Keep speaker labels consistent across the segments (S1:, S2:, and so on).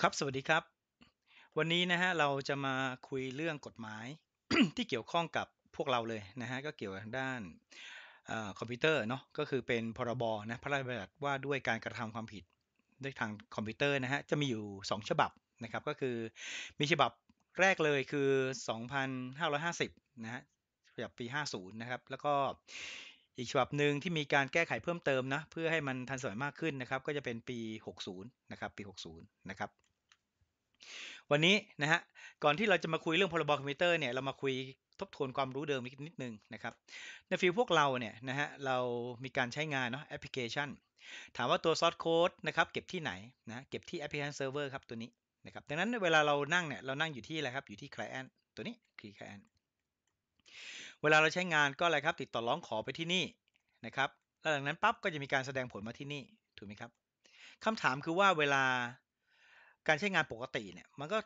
S1: ครับสวัสดีครับ วันนี้นะฮะเราจะมาคุยเรื่องกฎหมายที่เกี่ยวข้องกับพวกเราเลยนะฮะก็เกี่ยวกับด้านอคอมพิวเตอร์เนาะก็คือเป็นพรบนะพระราชบัญญัติว่าด้วยการกระทำความผิด ด้วยทางคอมพิวเตอร์นะฮะจะมีอยู่ 2 ฉบับนะครับ ก็คือมีฉบับแรกเลยคือ 2550นะฮะฉบับปี 50นะครับแล้วก็อีกฉบับหนึ่งที่มีการแก้ไขเพิ่มเติมนะเพื่อให้มันทันสมัยมากขึ้นนะครับก็จะเป็นปี 60 นะครับปี 60 นะครับวันนี้นะฮะก่อนที่เราจะมาคุยเรื่องพรบคอมพิวเตอร์เนี่ยเรามาคุยทบทวนความรู้เดิมอีกนิดนึงนะครับในฟิลพวกเราเนี่ยนะฮะเรามีการใช้งานเนาะแอปพลิเคชัน ถามว่าตัวซอสโค้ดนะครับเก็บที่ไหนนะเก็บที่แอปพลิเคชันเซิร์ฟเวอร์ครับตัวนี้นะครับดังนั้นเวลาเรานั่งเนี่ยเรานั่งอยู่ที่อะไรครับอยู่ที่ client ตัวนี้คือ client วลาเราใช้งานก็อะไรครับติดต่อร้องขอไปที่นี่นะครับแล้วหลังนั้นปั๊บก็จะมีการแสดงผลมาที่นี่ถูกไหมครับคำถามคือว่าเวลาการใช้งานปกติเนี่ยมันก็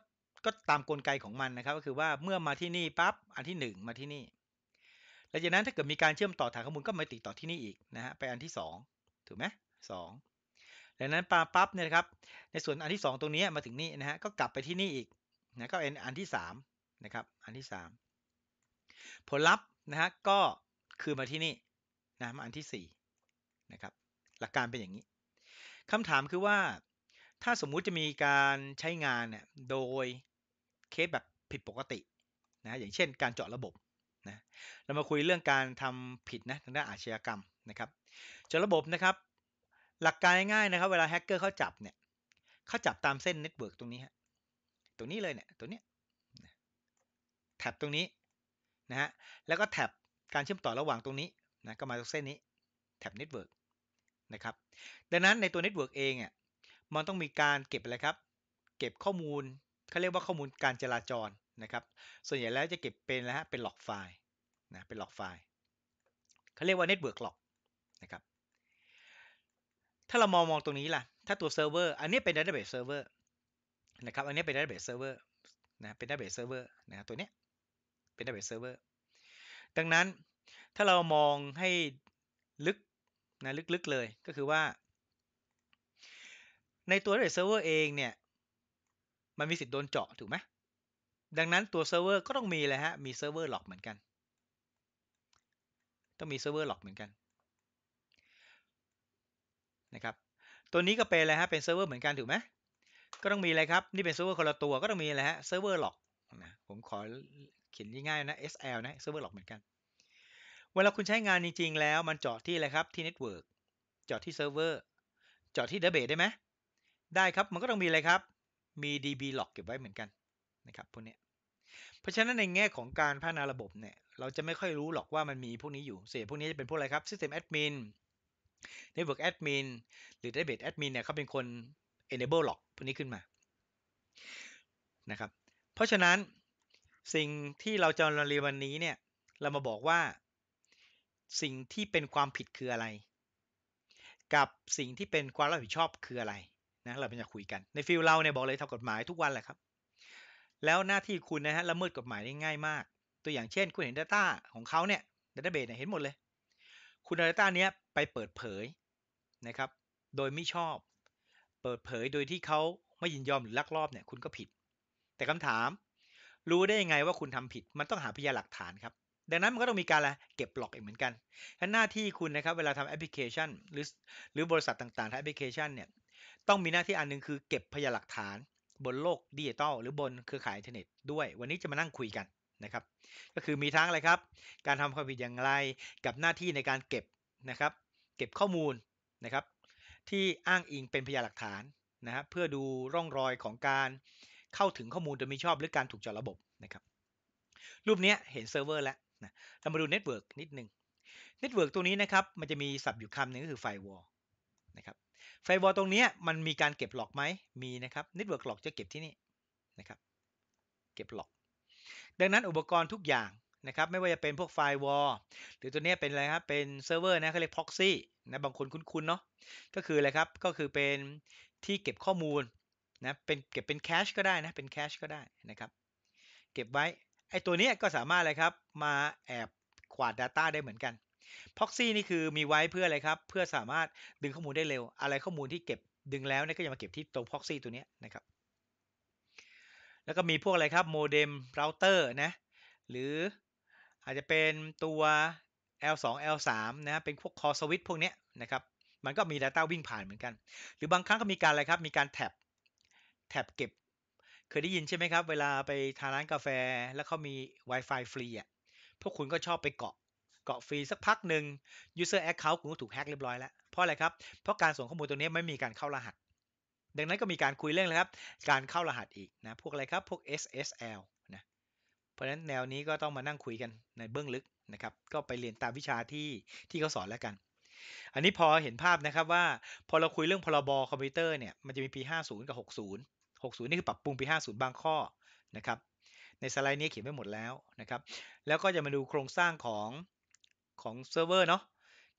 S1: ก็ตามกลไกของมันนะครับ ก็คือว่าเมื่อมาที่นี่ปั๊บอันที่ 1 มาที่นี่หลังจากนั้นถ้าเกิดมีการเชื่อมต่อฐานข้อมูลก็มาติดต่อที่นี่อีกนะฮะไปอันที่2ถูกไหมสองลังนั้นปาปั๊บเนี่ยครับในส่วนอันที่ 2 ตรงนี้มาถึงนี่นะฮะก็กลับไปที่นี่อีกนะก็เป็นอันที่3นะครับอันที่ 3 ผลลัพธนะฮะ ก็คือมาที่นี่นะ มาอันที่4นะครับ หลักการเป็นอย่างนี้คำถามคือว่า ถ้าสมมุติจะมีการใช้งานเนี่ยโดยเคสแบบผิดปกตินะ อย่างเช่นการเจาะระบบนะเรามาคุยเรื่องการทำผิดนะทางด้านอาชญากรรมนะครับ เจาะระบบนะครับ หลักการง่ายๆนะครับ เวลาแฮกเกอร์เขาจับเนี่ยเขาจับตามเส้นเน็ตเวิร์กตรงนี้ฮะ ตรงนี้เลยเนี่ยตรงเนี้ยแท็บตรงนี้นะฮะแล้วก็แท็บการเชื่อมต่อระหว่างตรงนี้นะก็มาตรงเส้นนี้ แท็บเน็ตเวิร์กนะครับดังนั้นในตัวเน็ตเวิร์กเองอ่ะมันต้องมีการเก็บอะไรครับ เก็บข้อมูลเขาเรียกว่าข้อมูลการจราจรนะครับส่วนใหญ่แล้วจะเก็บเป็นนะฮะเป็นหลอกไฟล์นะเป็นหลอกไฟล์เขาเรียกว่าเนตเวิร์กหลอกนะครับถ้าเรามองมองตรงนี้ล่ะ ถ้าตัวเซิร์ฟเวอร์ อันนี้เป็นดร์เเบสเซิร์ฟเวอร์นะครับอันนี้เป็นดร์เเบสเซิร์ฟเวอร์นะเป็นเตอร์เบสเซิร์ฟเวอร์นะตัวเนี้ยเป็น database server ดังนั้นถ้าเรามองให้ลึกนะลึกๆเลยก็คือว่า ในตัว database server เองเนี่ยมันมีสิทธิ์โดนเจาะถูกไหมดังนั้นตัวเซิร์ฟเวอร์ก็ต้องมีเลยฮะมีเซิร์ฟเวอร์หลอกเหมือนกันต้องมีเซิร์ฟเวอร์หลอกเหมือนกันนะครับตัวนี้ก็เป็นอะไรฮะเป็นเซิร์ฟเวอร์เหมือนกันถูกไหมก็ต้องมีอะไรครับนี่เป็นเซิร์ฟเวอร์คนละตัวก็ต้องมีอะไรฮะเซิร์ฟเวอร์หลอกนะผมขอเขียนง่ายๆนะ SL นะ Server l o กเหมือนกัน เวลาคุณใช้งานจริงๆแล้วมันเจาะที่อะไรครับที่ Network เจาะที่ Server เจาะที่ Database ได้ไหมได้ครับมันก็ต้องมีอะไรครับมี DB l o กเก็บไว้เหมือนกันนะครับพวกนี้เพราะฉะนั้นในแง่ของการพัฒนาระบบเนี่ยเราจะไม่ค่อยรู้หรอกว่ามันมีพวกนี้อยู่ เสียพวกนี้จะเป็นพวกอะไรครับ System Admin Network Admin หรือ Database Admin เนี่ยเขาเป็นคน enable l o กพวกนี้ขึ้นมานะครับ เพราะฉะนั้นสิ่งที่เราจะเรียนวันนี้เนี่ย เรามาบอกว่า สิ่งที่เป็นความผิดคืออะไร กับสิ่งที่เป็นความรับผิดชอบคืออะไรนะ เราจะคุยกันในฟิลเราเนี่ยบอกเลยทำกฎหมายทุกวันแหละครับ แล้วหน้าที่คุณนะฮะละเมิดกฎหมายได้ง่ายมาก ตัวอย่างเช่น คุณเห็น Data ของเขาเนี่ยดัตเตอร์เบเนี่ยเห็นหมดเลย คุณเอาตาเนี้ยไปเปิดเผยนะครับ โดยไม่ชอบ เปิดเผยโดยที่เขาไม่ยินยอมหรือลักลอบเนี่ยคุณก็ผิด แต่คำถามรู้ได้ยังไงว่าคุณทำผิด มันต้องหาพยานหลักฐานครับ ดังนั้นมันก็ต้องมีการละเก็บบล็อกอีกเหมือนกันฉนั้นหน้าที่คุณนะครับเวลาทำแอปพลิเคชันหรือหรือบริษัทต่างๆทำแอปพลิเคชันเนี่ยต้องมีหน้าที่อันนึงคือเก็บพยานหลักฐาน บนโลกดิจิตอลหรือบนเครือข่ายอินเทอร์เน็ตด้วย วันนี้จะมานั่งคุยกันนะครับก็คือมีทั้งอะไรครับ การทำความผิดอย่างไรกับหน้าที่ในการเก็บนะครับเก็บข้อมูลนะครับ ที่อ้างอิงเป็นพยานหลักฐานนะครับเพื่อดูร่องรอยของการเข้าถึงข้อมูลโดยมีชอบหรือการถูกเจาะระบบนะครับรูปนี้เห็นเซิร์ฟเวอร์แล้วนะเรามาดูเน็ตเวิร์กนิดนึงเน็ตเวิร์กตัวนี้นะครับมันจะมีศัพท์อยู่คำหนึ่งก็คือไฟวอลนะครับไฟวอลตรงนี้มันมีการเก็บหลอกไหมมีนะครับเน็ตเวิร์กหลอกจะเก็บที่นี่นะครับเก็บหลอก ดังนั้นอุปกรณ์ทุกอย่างนะครับไม่ว่าจะเป็นพวกไฟวอลหรือตัวนี้เป็นอะไรครับ เป็นเซิร์ฟเวอร์นะเขาเรียกพ็อกซี่นะบางคนคุ้นๆเนาะก็คืออะไรครับก็คือเป็นที่เก็บข้อมูลนะเป็นเก็บเป็นแคชก็ได้นะเป็นแคชก็ได้นะครับ เก็บไว้ไอตัวนี้ก็สามารถเลยครับมาแอบขวาด Data ได้เหมือนกัน Proxy นี่คือมีไว้เพื่ออะไรครับเพื่อสามารถดึงข้อมูลได้เร็ว อะไรข้อมูลที่เก็บดึงแล้วเนี่ยก็จะมาเก็บที่ตรง Proxy ตัวนี้นะครับ แล้วก็มีพวกอะไรครับโมเด็มเราเตอร์นะ หรืออาจจะเป็นตัว L2 L3 นะเป็นพวกคอสวิตพวกนี้นะครับมันก็มี Data วิ่งผ่านเหมือนกันหรือบางครั้งก็มีการอะไรครับมีการแท็บแท็บเก็บเคยได้ยินใช่ไหมครับ เวลาไปทานร้านกาแฟ แล้วเขามี Wi-Fi ฟรีอ่ะพวกคุณก็ชอบไปเกาะเกาะฟรีสักพักหนึ่ง user account คุณก็ถูกแฮกเรียบร้อยแล้วเพราะอะไรครับ เพราะการส่งข้อมูลตัวนี้ไม่มีการเข้ารหัส ดังนั้นก็มีการคุยเรื่องแล้วครับการเข้ารหัสอีกนะ พวกอะไรครับ พวก SSL นะเพราะฉะนั้นแนวนี้ก็ต้องมานั่งคุยกันในเบื้องลึกนะครับก็ไปเรียนตามวิชาที่ที่เขาสอนแล้วกัน อันนี้พอเห็นภาพนะครับว่าพอเราคุยเรื่องพรบอคอมพิวเตอร์เนี่ยมันจะมีปี50กับ60 60นี่คือปรับปรุงปี50 บางข้อนะครับ ในสไลด์นี้เขียนไว้หมดแล้วนะครับ แล้วก็จะมาดูโครงสร้างของ ของเซิร์ฟเวอร์เนาะ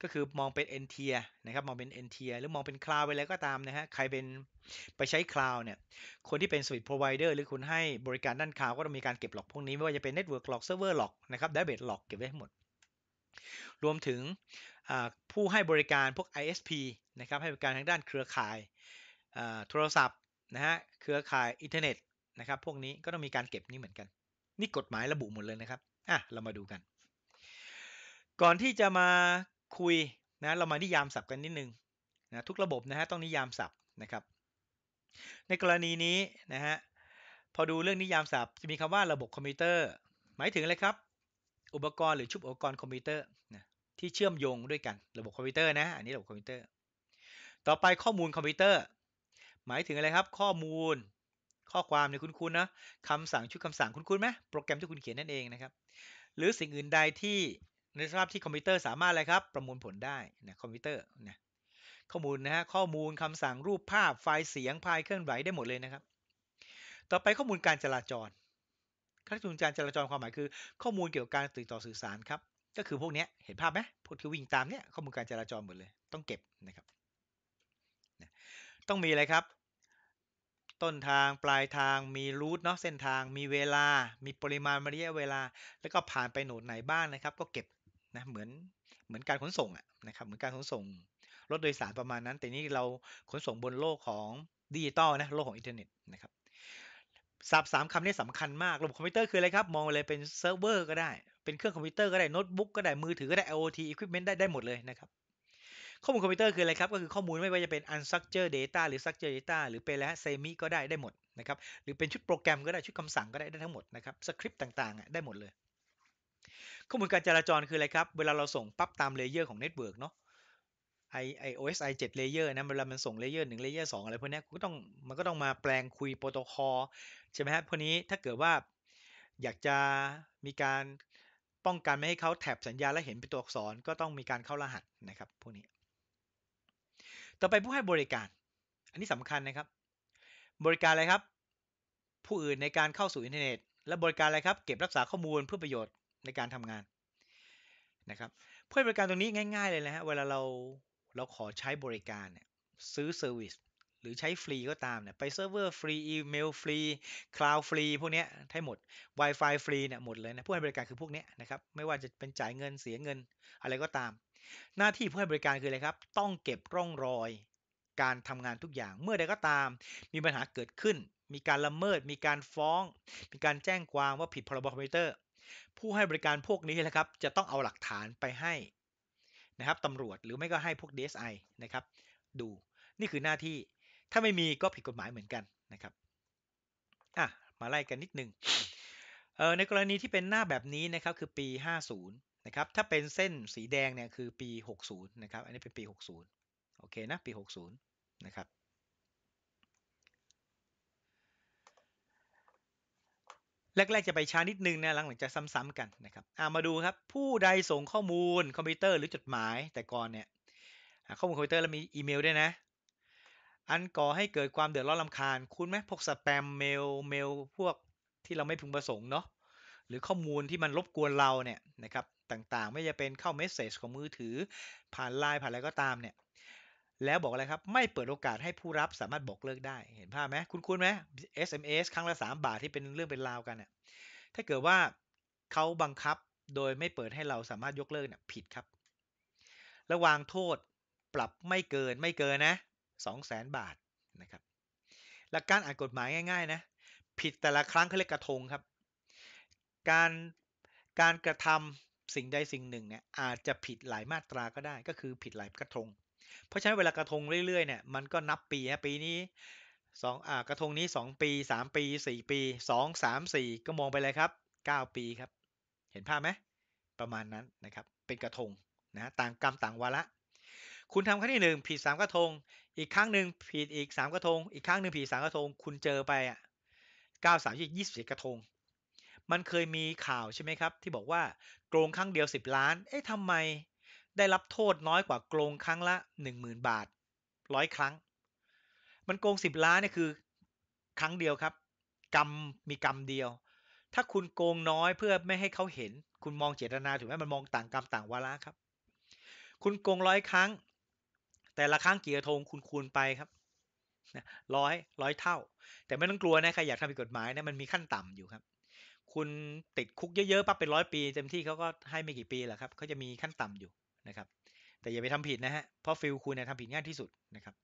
S1: ก็คือมองเป็น n t i e r นะครับ มองเป็น n t i e r หรือมองเป็น cloud ไปแล้วก็ตามนะฮะ ใครเป็นไปใช้ cloud เนี่ย คนที่เป็น service provider หรือคุณให้บริการด้าน cloud ก็ต้องมีการเก็บหลอกพวกนี้ ไม่ว่าจะเป็น network หลอก server หลอกนะครับ database หลอกเก็บไว้ให้หมด รวมถึงผู้ให้บริการพวก ISP นะครับ ให้บริการทางด้านเครือข่ายโทรศัพท์นะฮะเครือข่ายอินเทอร์เน็ตนะครับพวกนี้ก็ต้องมีการเก็บนี่เหมือนกัน นี่กฎหมายระบุหมดเลยนะครับ อ่ะเรามาดูกัน ก่อนที่จะมาคุยนะเรามานิยามศัพท์กันนิดนึงนะทุกระบบนะฮะต้องนิยามศัพท์นะครับในกรณีนี้นะฮะพอดูเรื่องนิยามศัพท์ จะมีคำว่าระบบคอมพิวเตอร์ หมายถึงอะไรครับอุปกรณ์หรือชุดอุปกรณ์คอมพิวเตอร์นะที่เชื่อมโยงด้วยกันระบบคอมพิวเตอร์นะอันนี้ระบบคอมพิวเตอร์ ต่อไปข้อมูลคอมพิวเตอร์มายถึงอะไรครับข้อมูลข้อความเนี่ยคุคนณนะคำสั่งชุดคำสั่งคุณคุณไหมโปรแกรมที่คุณเขียนนั่นเองนะครับ หรือสิ่งอื่นใดที่ในสภาพที่คอมพิวเตอร์สามารถอะไรครับ ประมวลผลได้นะคอมพิวเตอร์นะข้อมูลนะฮะข้อมูลคำสั่งรูปภาพ ไฟล์เสียงไฟล์เคลื่อนไหวได้หมดเลยนะครับ ต่อไปข้อมูลการจราจรข้อจูนการจราจรความหมายคือ ข้อมูลเกี่ยวกับการติดต่อสื่อสารครับก็คือพวกนี้เห็นภาพไหมพวกที่วิ่งตามเนี่ยข้อมูลการจราจรหมดเลย ต้องเก็บนะครับต้องมีอะไรครับต้นทาง ปลายทางมีรูทเนาะเส้นทาง มีเวลา มีปริมาณระยะเวลา แล้วก็ผ่านไปโหนดไหนบ้างนะครับ ก็เก็บนะเหมือนเหมือนการขนส่งอะนะครับเหมือนการขนส่งรถโดยสารประมาณนั้น แต่นี่เราขนส่งบนโลกของดิจิตอลนะโลกของอินเทอร์เน็ตนะครับสับสามคำนี้สำคัญมากระบบคอมพิวเตอร์คืออะไรครับมองเลยเป็นเซิร์ฟเวอร์ก็ได้เป็นเครื่องคอมพิวเตอร์ก็ได้โน้ตบุ๊กก็ได้มือถือก็ได้ IoT equipment ได้ได้หมดเลยนะครับข้อมูลคอมพิวเตอร์คืออะไรครับ ก็คือข้อมูลไม่ว่าจะเป็น unstructured data หรือ structured data หรือเป็นแล้ว semi ก็ได้ได้หมดนะครับ หรือเป็นชุดโปรแกรมก็ได้ ชุดคำสั่งก็ได้ได้ทั้งหมดนะครับ สคริปต์ต่างๆ ได้หมดเลย ข้อมูลการจราจรคืออะไรครับ เวลาเราส่งปั๊บตามเลเยอร์ของเน็ตเวิร์กเนาะไอไอ OSI ดเลเยอร์นะ เวลามันส่งเลเยอร์หนึ่งเลเยอร์สองอะไรพวกนี้ก็ต้องมันก็ต้องมาแปลงคุยโปรโตคอลใช่ไหมฮะ พวกนี้ถ้าเกิดว่าอยากจะมีการป้องกันไม่ให้เขาแท็บสัญญาและเห็นเป็นตัวอักษร ก็ต้องมีการเข้ารหัสนะครับพวกนี้ต่อไปผู้ให้บริการ อันนี้สำคัญนะครับ บริการอะไรครับ ผู้อื่นในการเข้าสู่อินเทอร์เน็ต และบริการอะไรครับ เก็บรักษาข้อมูลเพื่อประโยชน์ในการทำงานนะครับเพื่อบริการตรงนี้ง่ายๆเลยนะฮะ เวลาเราเราขอใช้บริการเนี่ยซื้อเซอร์วิสหรือใช้ฟรีก็ตามเนี่ยไปเซิร์ฟเวอร์ฟรีอีเมลฟรีคลาวด์ฟรีพวกเนี้ยใั้หมด Wi-Fi ฟรีเนี่ยหมดเลยนะผู้ให้บริการคือพวกเนี้ยนะครับ ไม่ว่าจะเป็นจ่ายเงินเสียเงินอะไรก็ตามหน้าที่ผู้ให้บริการคืออะไรครับ ต้องเก็บร่องรอยการทำงานทุกอย่าง เมื่อใดก็ตาม มีปัญหาเกิดขึ้น มีการละเมิด มีการฟ้อง มีการแจ้งความว่าผิดพรบคอมพิวเตอร์ ผู้ให้บริการพวกนี้แหละครับ จะต้องเอาหลักฐานไปให้นะครับตำรวจ หรือไม่ก็ให้พวก DSI นะครับ ดู นี่คือหน้าที่ ถ้าไม่มีก็ผิดกฎหมายเหมือนกันนะครับ อ่ะ มาไล่กันนิดนึงในกรณีที่เป็นหน้าแบบนี้นะครับ คือปี 50นะครับถ้าเป็นเส้นสีแดงเนี่ยคือปี 60 นะครับอันนี้เป็นปี 60 โอเคนะปี 60 นะครับแรกๆจะไปช้านิดนึงนะ หลังจจะซ้ำๆกันนะครับามาดูครับ ผู้ใดส่งข้อมูลคอมพิวเตอร์หรือจดหมายแต่ก่อนเนี่ย ข้อมูลคอมพิวเตอร์แล้วมีอีเมลด้วยนะ อันก่อให้เกิดความเดือดร้อนลำคาญ คุณไหมพวกสแปมเมลเมล พวกที่เราไม่พึงประสงค์เนาะหรือข้อมูลที่มันรบกวนเราเนี่ยนะครับต่างๆ ไม่จะเป็นเข้าเมสเซจของมือถือผ่านไลน์ผ่านอะไรก็ตามเนี่ยแล้วบอกอะไรครับ ไม่เปิดโอกาสให้ผู้รับสามารถบอกเลิกได้ เห็นภาพไหมคุณคุ้นไหม SMS ครั้งละ 3 บาทที่เป็นเรื่องเป็นราวกันเนี่ยถ้าเกิดว่าเขาบังคับโดยไม่เปิดให้เราสามารถยกเลิกเนี่ยผิดครับ ระวางโทษปรับไม่เกินไม่เกินนะ 2 0 0 0สนบาทนะครับหลักการอ่านกฎหมายง่ายๆนะผิดแต่ละครั้งเขาเรียกกระทงครับ การการกระทำสิ่งใดสิ่งหนึ่งเนี่ยอาจจะผิดหลายมาตราก็ได้ก็คือผิดหลายกระทง เพราะฉะนั้นเวลากระทงเรื่อยๆเนี่ยมันก็นับปีฮะปีนี้สองอ่ากระทงนี้ 2 ปี 3 ปี 4 ปี 2 3 4ก็มองไปเลยครับ 9 ปีครับเห็นภาพไหมประมาณนั้นนะครับเป็นกระทงนะต่างกรรมต่างวาระคุณทำครั้งที่1ผิด3 กระทง อีกครั้งหนึ่งผิดอีก3 กระทง อีกครั้งหนึ่งผิด3กระทง คุณเจอไปอ่ะเก้าาสมยี่สิบกระทงมันเคยมีข่าวใช่ไหมครับที่บอกว่าโกงครั้งเดียว 10 ล้าน เอ๊ะทำไม ได้รับโทษน้อยกว่าโกงครั้งละ 10,000 บาทร้อยครั้ง มันโกง10 ล้านนี่คือ ครั้งเดียวครับ กรรมมีกรรมเดียว ถ้าคุณโกงน้อยเพื่อไม่ให้เขาเห็น คุณมองเจตนาถูกไหมมันมองต่างกรรมต่างวาระครับ คุณโกงร้อยครั้ง แต่ละครั้งกี่กระทงคุณคูณไปครับร้อยร้อยเท่า แต่ไม่ต้องกลัวนะใครอยากทำผิดกฎหมายนะมันมีขั้นต่ำอยู่ครับคุณติดคุกเยอะ ๆปั๊บเป็นร้อยปี เต็มที่เขาก็ให้ไม่กี่ปีแหละครับเขาจะมีขั้นต่ำอยู่นะครับแต่อย่าไปทำผิดนะฮะเพราะฟิลคุณเนี่ยทำผิดง่ายที่สุดนะครับ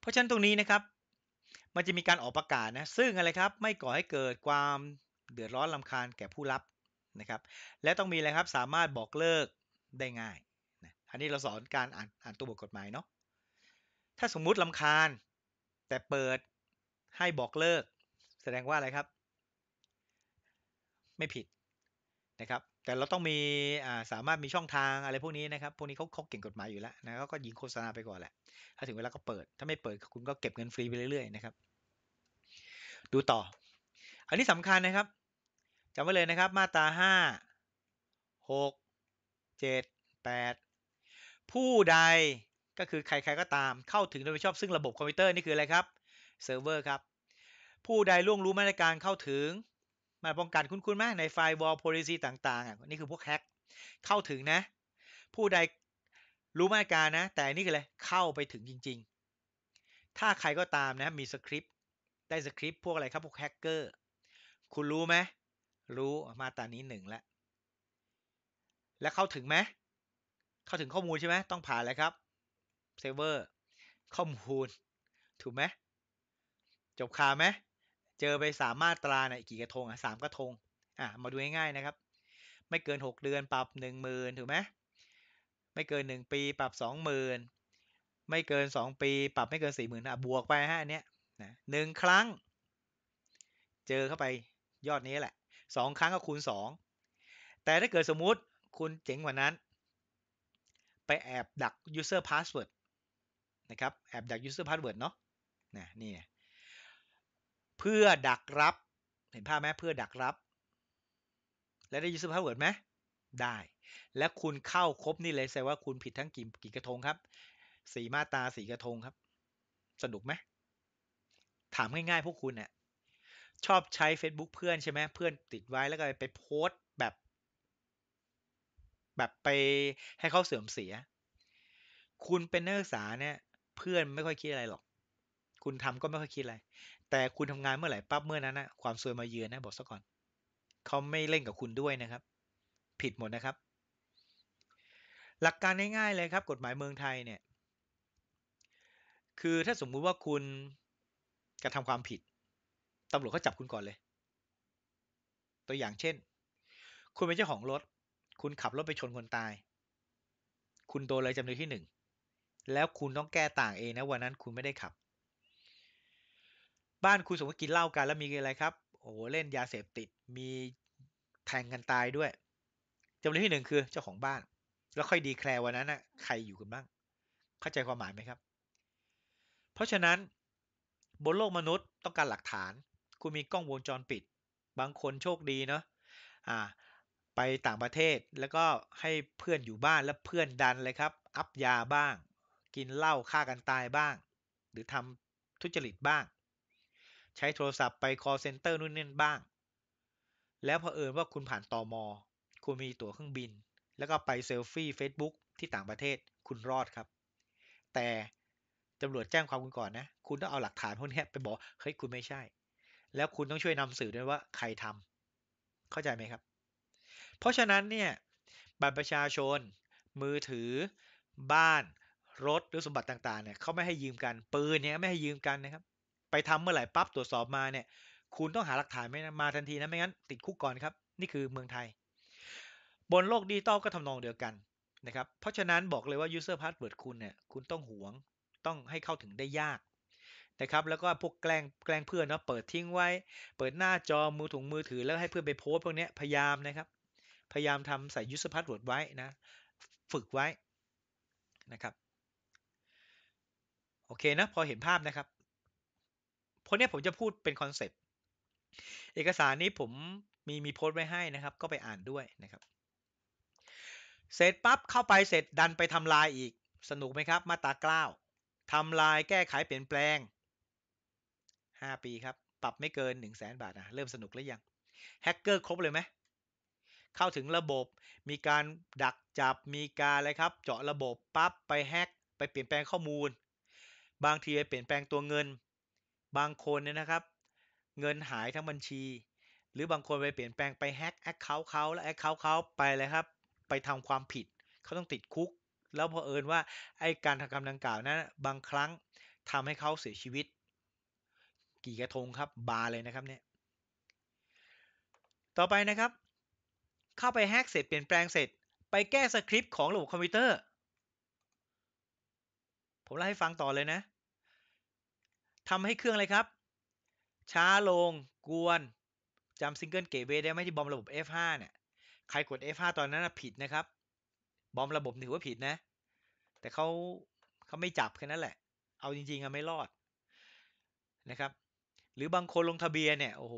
S1: เพราะฉะนั้นตรงนี้นะครับมันจะมีการออกประกาศนะซึ่งอะไรครับไม่ก่อให้เกิดความเดือดร้อนลำคาญแก่ผู้รับนะครับ และต้องมีอะไรครับสามารถบอกเลิกได้ง่ายอันนี้เราสอนการอ่านอ่านตัวบทกฎหมายเนาะถ้าสมมุติลำคาญแต่เปิดให้บอกเลิก แสดงว่าอะไรครับ ไม่ผิดนะครับ แต่เราต้องมีสามารถมีช่องทางอะไร พวกนี้นะครับพวกนี้เขาเขาเก่งกฎหมายอยู่แล้วนะเขาก็ยิงโฆษณาไปก่อนแหละถ้าถึงเวลาก็เปิด ถ้าไม่เปิดคุณก็เก็บเงินฟรีไปเรื่อย ๆนะครับ ดูต่อ อันนี้สำคัญนะครับจำไว้เลยนะครับ มาตราห้าหกเจ็ดแปดผู้ใดก็คือใครๆก็ตามเข้าถึงโดยไม่ชอบ ซึ่งระบบคอมพิวเตอร์นี่คืออะไรครับเซิร์ฟเวอร์ครับ ผู้ใดล่วงรู้มาตรการเข้าถึงมาป้องกันคุ้นๆไหมในไฟล์วอลโพลิซีต่างๆอ่ะนี่คือพวกแฮกเข้าถึงนะ ผู้ใดรู้มาตรการนะ แต่นี่คืออะไร เข้าไปถึงจริง ๆ ถ้าใครก็ตามนะมีสคริปต์ได้สคริปต์พวกอะไรครับ พวกแฮกเกอร์คุณรู้ไหมรู้มาตานี้หนึ่งแล้วแล้วเข้าถึงไหมเข้าถึงข้อมูลใช่ไหมต้องผ่านอะไรครับเซิร์ฟเวอร์ข้อมูล ถูกไหม จบคาไหม เจอไปสามารถตราเนี่ยกี่กระทงอ่ะสามกระทง อ่ะ มาดูง่ายๆนะครับ ไม่เกินหกเดือนปรับหนึ่งมืนถูกไหมไม่เกินหนึ่งปีปรับส2 0มืนไม่เกินสองปีปรับไม่เกินสี่หมื่นอ่ะบวกไปฮะอันเนี้ยนะหนึ่งครั้ง เจอเข้าไปยอดนี้แหละสองครั้งก็คูณสองแต่ถ้าเกิดสมมุติคุณเจ๋งกว่านั้น ไปแอบดัก user password นะครับแอบดัก user password เนาะนะนี่เพื่อดักรับ เห็นภาพไหมเพื่อดักรับ และได้ user password ไหมได้และคุณเข้าครบนี่เลยแสดงว่าคุณผิดทั้งกี่กี่กระทงครับ สีมาตาสีกระทงครับ สนุกไหม ถามง่ายๆ พวกคุณเนะ่ยชอบใช้ Facebook เพื่อน ใช่ไหมเพื่อนติดไว้แล้วก็ไปโพสต์แบบ แบบไปให้เขาเสื่อมเสีย คุณเป็นนักศึกษาเนี่ยเพื่อนไม่ค่อยคิดอะไรหรอก คุณทำก็ไม่ค่อยคิดอะไร แต่คุณทำงานเมื่อไหร่ปั๊บเมื่อนั้นนะความซวยมาเยือนนะบอกซะก่อน เขาไม่เล่นกับคุณด้วยนะครับ ผิดหมดนะครับ หลักการง่ายๆเลยครับ กฎหมายเมืองไทยเนี่ย คือถ้าสมมุติว่าคุณกระทำความผิดตำรวจเขาจับคุณก่อนเลย ตัวอย่างเช่น คุณเป็นเจ้าของรถ คุณขับรถไปชนคนตาย คุณโดนเลยจำเลยที่หนึ่งแล้วคุณต้องแก้ต่างเองนะ วันนั้นคุณไม่ได้ขับ บ้านคุณสมมติกินเหล้ากันแล้วมีอะไรครับโอ้โหเล่นยาเสพติด มีแทงกันตายด้วยจำเลยที่หนึ่งคือเจ้าของบ้าน แล้วค่อยดีแคลวันนั้นนะใครอยู่กันบ้าง เข้าใจความหมายไหมครับ เพราะฉะนั้นบนโลกมนุษย์ต้องการหลักฐาน คุณมีกล้องวงจรปิด บางคนโชคดีเนาะอ่าไปต่างประเทศแล้วก็ให้เพื่อนอยู่บ้านแล้วเพื่อนดันเลยครับ อัพยาบ้างกินเหล้าฆ่ากันตายบ้าง หรือทำทุจริต บ้าง ใช้โทรศัพท์ไป call center นู่นนี่บ้าง แล้วพอเอิญว่าคุณผ่านตอมอคุณมีตั๋วเครื่องบิน แล้วก็ไปเซลฟี่ Facebook ที่ต่างประเทศคุณรอดครับ แต่ตำรวจแจ้ง ความคุณก่อน นะ คุณ ต้อง เอาหลักฐานพวกนี้ไปบอก เฮ้ยคุณไม่ใช่ แล้วคุณต้องช่วยนำสื่อด้วยว่าใครทำเข้าใจไหมครับ เพราะฉะนั้นเนี่ย บัตรประชาชน มือถือ บ้านรถหรือสมบัติต่างๆเนี่ยเขาไม่ให้ยืมกันปืนเนี่ยไม่ให้ยืมกันนะครับ ไปทำเมื่อไหร่ปั๊บตรวจสอบมาเนี่ย คุณต้องหาหลักฐานไม่มาทันทีนะไม่งั้นติดคุกก่อนครับ นี่คือเมืองไทย บนโลกดิจิตอลก็ทำนองเดียวกันนะครับ เพราะฉะนั้นบอกเลยว่า user password คุณเนี่ยคุณต้องหวงต้องให้เข้าถึงได้ยากนะครับแล้วก็พวกแกล้งแกล้งเพื่อนเนาะเปิดทิ้งไว้ เปิดหน้าจอมือถุงมือถือแล้วให้เพื่อนไปโพสพวกนี้พยายามนะครับ พยายามทำใส่ user password ไว้นะฝึกไว้นะครับโอเคนะพอเห็นภาพนะครับพาะนี้ผมจะพูดเป็นคอนเซปต์ เอกสารนี้ผมมีมีโพสต์ไว้ให้นะครับ ก็ไปอ่านด้วยนะครับ เสร็จปั๊บเข้าไปเสร็จดันไปทำลายอีกสนุกไหมครับ มาตากล้าวทำลายแก้ไขเปลี่ยนแปลง 5 ปีครับ ปรับไม่เกิน 1 0 0 0 0แบาทนะเริ่มสนุกหรือยังแฮกเกอร์ครบเลยไหมเข้าถึงระบบมีการดักจับมีการอะไรครับ เจาะระบบปั๊บไปแฮกไปเปลี่ยนแปลงข้อมูลบางทีไปเปลี่ยนแปลงตัวเงิน บางคนเนี่ยนะครับ เงินหายทั้งบัญชี หรือบางคนไปเปลี่ยนแปลงไปแฮกแอคเคาท์เขาแล้วแอคเคาท์เขาไปเลยครับ ไปทำความผิด เขาต้องติดคุก แล้วพอเอินว่าไอ้การทำกรรมดังกล่าวนั้นบางครั้งทำให้เขาเสียชีวิต กี่กระทงครับ บาเลยนะครับเนี่ย ต่อไปนะครับ เข้าไปแฮกเสร็จเปลี่ยนแปลงเสร็จ ไปแก้สคริปต์ของระบบคอมพิวเตอร์ผมเล่าให้ฟังต่อเลยนะ ทำให้เครื่องอะไรครับ ช้าลง กวนจำซิงเกิลเกตเวได้ไหมที่บอมระบบ F5 เนี่ย ใครกด F5 ตอนนั้นผิดนะครับ บอมระบบถือว่าผิดนะ แต่เขาเขาไม่จับแค่นั้นแหละ เอาจริงๆอะไม่รอดนะครับ หรือบางคนลงทะเบียนเนี่ย โอ้โห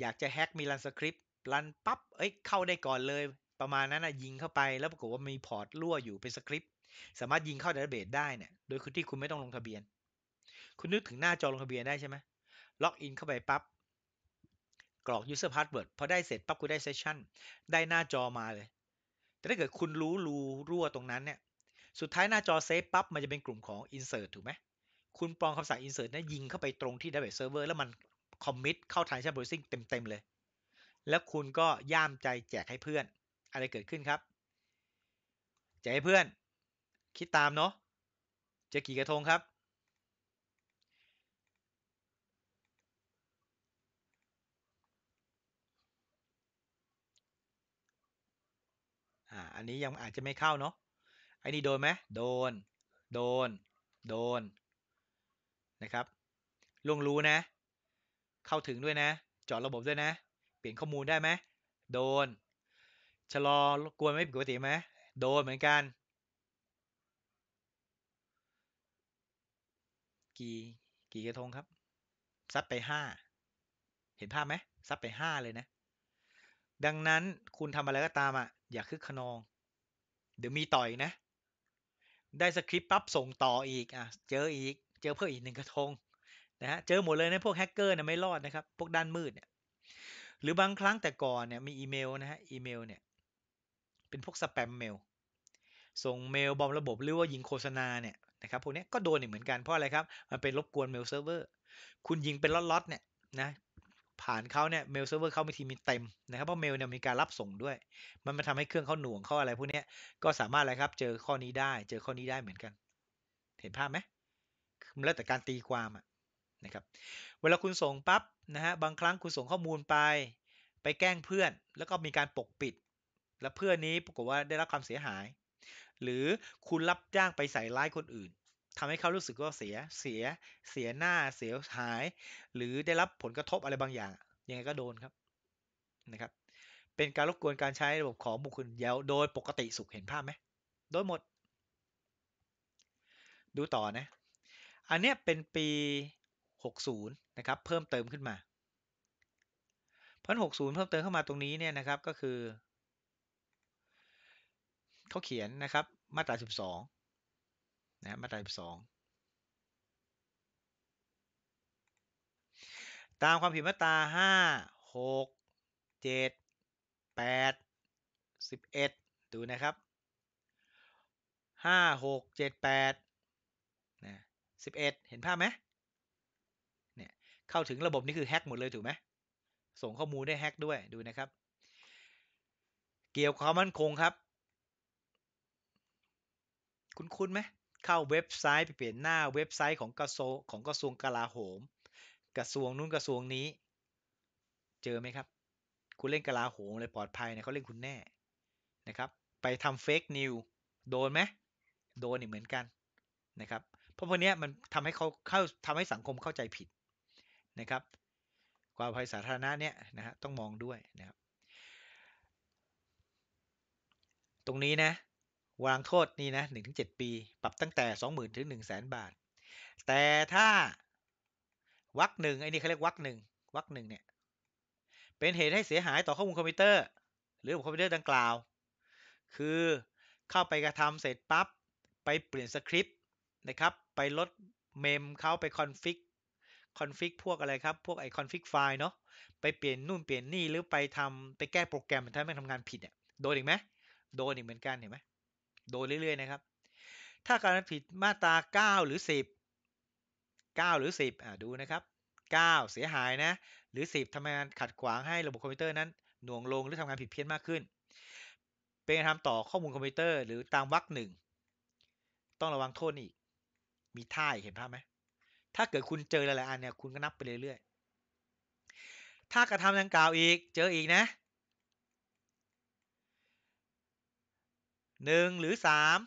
S1: อยากจะแฮกมีรันสคริปต์ รันปับ๊บ เอ้ย เข้าได้ก่อนเลย ประมาณนั้นอะยิงเข้าไปแล้วปรากฏว่ามีพอร์ตรั่วอยู่เป็นสคริปต์สามารถยิงเข้าดาต้าเบสได้เนี่ยโดยคุณที่คุณไม่ต้องลงทะเบียน คุณนึกถึงหน้าจอลงทะเบียนได้ใช่ไหมล็อกอินเข้าไปปับ๊บ กรอก user password พอได้เสร็จปั๊บคุณได้เซสชันได้หน้าจอมาเลย แต่ถ้าเกิดคุณรู้รูรั่วตรงนั้นเนี่ย สุดท้ายหน้าจอเซฟปั๊บมันจะเป็นกลุ่มของ insert ถูกไหม คุณปลอมคำสั่ง insert นั้นยิงเข้าไปตรงที่ database server แล้วมัน commit เข้า transaction processing เต็มๆเลยแล้วคุณก็ย่ามใจแจกให้เพื่อน อะไรเกิดขึ้นครับ แจกให้เพื่อนคิดตามเนาะจะกี่กระทงครับอ่า อันนี้ยังอาจจะไม่เข้าเนาะไอ้นี่โดนไหม โดน โดน โดน นะครับล่วงรู้นะ เข้าถึงด้วยนะ จอดระบบด้วยนะ เปลี่ยนข้อมูลได้ไหม โดน ชะลอกวนไม่ปกติไหม โดนเหมือนกันกี่กี่กระทงครับ ซัดไปห้าเห็นภาพไหมซัดไปห้าเลยนะ ดังนั้นคุณทำอะไรก็ตามอ่ะอย่าคึกขนอง เดี๋ยวมีต่อยนะ ได้สคริปต์ปั๊บส่งต่ออีก อ่ะ เจออีกเจอเพิ่มอีกหนึ่งกระทงนะฮะเจอหมดเลยนะพวกแฮกเกอร์นะไม่รอดนะครับ พวกด้านมืดเนี่ยหรือบางครั้งแต่ก่อนเนี่ยมีอีเมลนะฮะอีเมลเนี่ย เป็นพวกสแปมเมลส่งเมลบอมระบบหรือว่ายิงโฆษณาเนี่ยนะครับ พวกนี้ก็โดนเหมือนกัน เพราะอะไรครับ มันเป็นรบกวนเมลเซิร์ฟเวอร์ คุณยิงเป็นล็อตๆ เนี่ยนะ ผ่านเขาเนี่ยเมลเซิร์ฟเวอร์เขาไม่ทีมีเต็มนะครับ เพราะเมลเนี่ยมีการรับส่งด้วย มันมาทำให้เครื่องเขาหน่วงเขาอะไร พวกนี้ก็สามารถอะไรครับ เจอข้อนี้ได้ เจอข้อนี้ได้เหมือนกัน เห็นภาพไหมมันแล้วแต่การตีความอะนะครับ เวลาคุณส่งปั๊บนะฮะ บางครั้งคุณส่งข้อมูลไป ไปแกล้งเพื่อน แล้วก็มีการปกปิด แล้วเพื่อนนี้ปรากฏว่าได้รับความเสียหายหรือคุณรับจ้างไปใส่ร้ายคนอื่น ทำให้เขารู้สึกว่าเสียเสียเสียหน้าเสียหาย หรือได้รับผลกระทบอะไรบางอย่าง ยังไงก็โดนครับนะครับ เป็นการรบกวนการใช้ระบบของบุคคลเยาวโดยปกติสุขเห็นภาพไหม โดยหมด ดูต่อนะอันเนี้ยเป็นปี 60นะครับเพิ่มเติมขึ้นมาเพราหกศูนย์เพิ่มเติมเข้ามาตรงนี้เนี่ยนะครับก็คือเขาเขียนนะครับ มาตรา 12นะมาตรา 12 ตามความผิดมาตรา5 6 7 8 11 ดูนะครับ 5 6 7 8นะ11 เห็นภาพไหมเนี่ยเข้าถึงระบบนี่คือแฮกหมดเลยถูกไหมส่งข้อมูลได้แฮกด้วยดูนะครับ เกี่ยวความมั่นคงครับคุ้นๆไหม เข้าเว็บไซต์ไปเปลี่ยนหน้าเว็บไซต์ของกระทรวงของกระทรวงกลาโหม กระทรวงนู้นกระทรวงนี้ เจอไหมครับ คุณเล่นกลาโหมเลยปลอดภัยนะเขาเล่นคุณแน่ นะครับ ไปทำเฟกนิว โดนไหม โดนอีกเหมือนกันนะครับ เพราะพวกนี้มันทำให้เขาเข้าทำให้สังคมเข้าใจผิดนะครับ ความภัยสาธารณะเนี่ยนะฮะต้องมองด้วยนะครับ ตรงนี้นะวางโทษนี่นะหนึึ่งงถเจ็ดปี ปรับตั้งแต่สองหมื่นถึงหนึ่งแสนบาท แต่ถ้าวักหนึ่งไอ้นี่เขาเรียกวักหนึ่งวักหนึ่งเนี่ยเป็นเหตุให้เสียหายต่อข้อมูลคอมพิวเตอร์ หรือคอมพิวเตอร์ดังกล่าว คือเข้าไปกระทำเสร็จปับ๊บไปเปลี่ยนสคริปต์นะครับไปลดเมมเขาไปคอนฟิกคอนฟิกพวกอะไรครับพวกไอคอนฟิกไฟล์เนาะไปเปลี่ยนนู่นเปลี่ยนนี่ หรือไปทำไปแก้โปรแกรมมันทำให้มันทำงานผิดเนี่ยโดนอีกไหมโดนอีกเหมือนกันเห็นไหมโดยเรื่อย ๆ นะครับ ถ้าการผิดมาตรา9 หรือ 10 9 หรือ 10 อ่าดูนะครับ 9 เสียหายนะ หรือ 10ทำงานขัดขวางให้ระบบคอมพิวเตอร์นั้น หน่วงลงหรือทำงานผิดเพี้ยนมากขึ้น เป็นการทำต่อข้อมูลคอมพิวเตอร์หรือตามวรรคหนึ่ง ต้องระวังโทษอีก มีท่าเห็นภาพไหมถ้าเกิดคุณเจอหลายๆอันเนี่ยคุณก็นับไปเรื่อย ๆ ถ้ากระทำดังกล่าวอีกเจออีกนะหนึ่งหรือสาม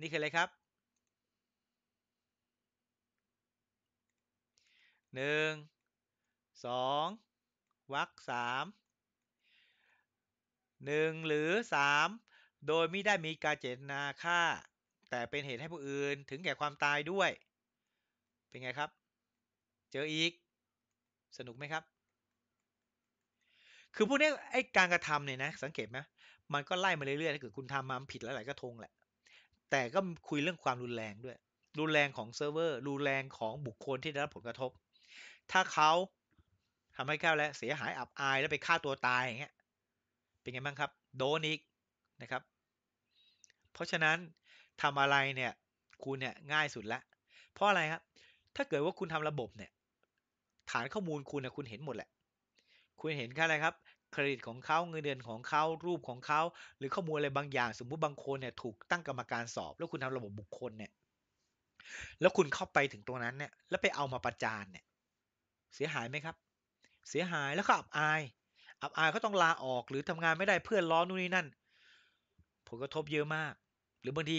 S1: นี่คืออะไรครับหนึ่งสองวักสามหนึ่งหรือสามโดยไม่ได้มีการเจตนาฆ่า แต่เป็นเหตุให้ผู้อื่น ถึงแก่ความตายด้วย เป็นไงครับ เจออีก สนุกไหมครับ คือพวกนี้ไอ้การกระทำเนี่ยนะสังเกตไหมมันก็ไล่มาเรื่อยๆ ถ้าเกิดคุณทำมาผิดหลายๆกระทงแหละ แต่ก็คุยเรื่องความรุนแรงด้วย รุนแรงของเซิร์ฟเวอร์ รุนแรงของบุคคลที่ได้รับผลกระทบ ถ้าเขาทำให้แข่และเสียหายอับอายแล้วไปฆ่าตัวตายอย่างเงี้ย เป็นไงบ้างครับโดนอีกนะครับ เพราะฉะนั้นทำอะไรเนี่ยคุณเนี่ยง่ายสุดละ เพราะอะไรครับ ถ้าเกิดว่าคุณทำระบบเนี่ยฐานข้อมูลคุณเนี่ยคุณเห็นหมดแหละ คุณเห็นแค่อะไรครับเครดิตของเขาเงินเดือนของเขารูปของเขาหรือข้อมูลอะไรบางอย่าง สมมุติบางคนเนี่ยถูกตั้งกรรมการสอบ แล้วคุณทำระบบบุคคลเนี่ยแล้วคุณเข้าไปถึงตรงนั้นเนี่ยแล้วไปเอามาประจานเนี่ยเสียหายไหมครับ เสียหายแล้วก็อับอายอับอายก็ต้องลาออกหรือทำงานไม่ได้เพื่อนล้อนู่นนี่นั่นผลกระทบเยอะมาก หรือบางที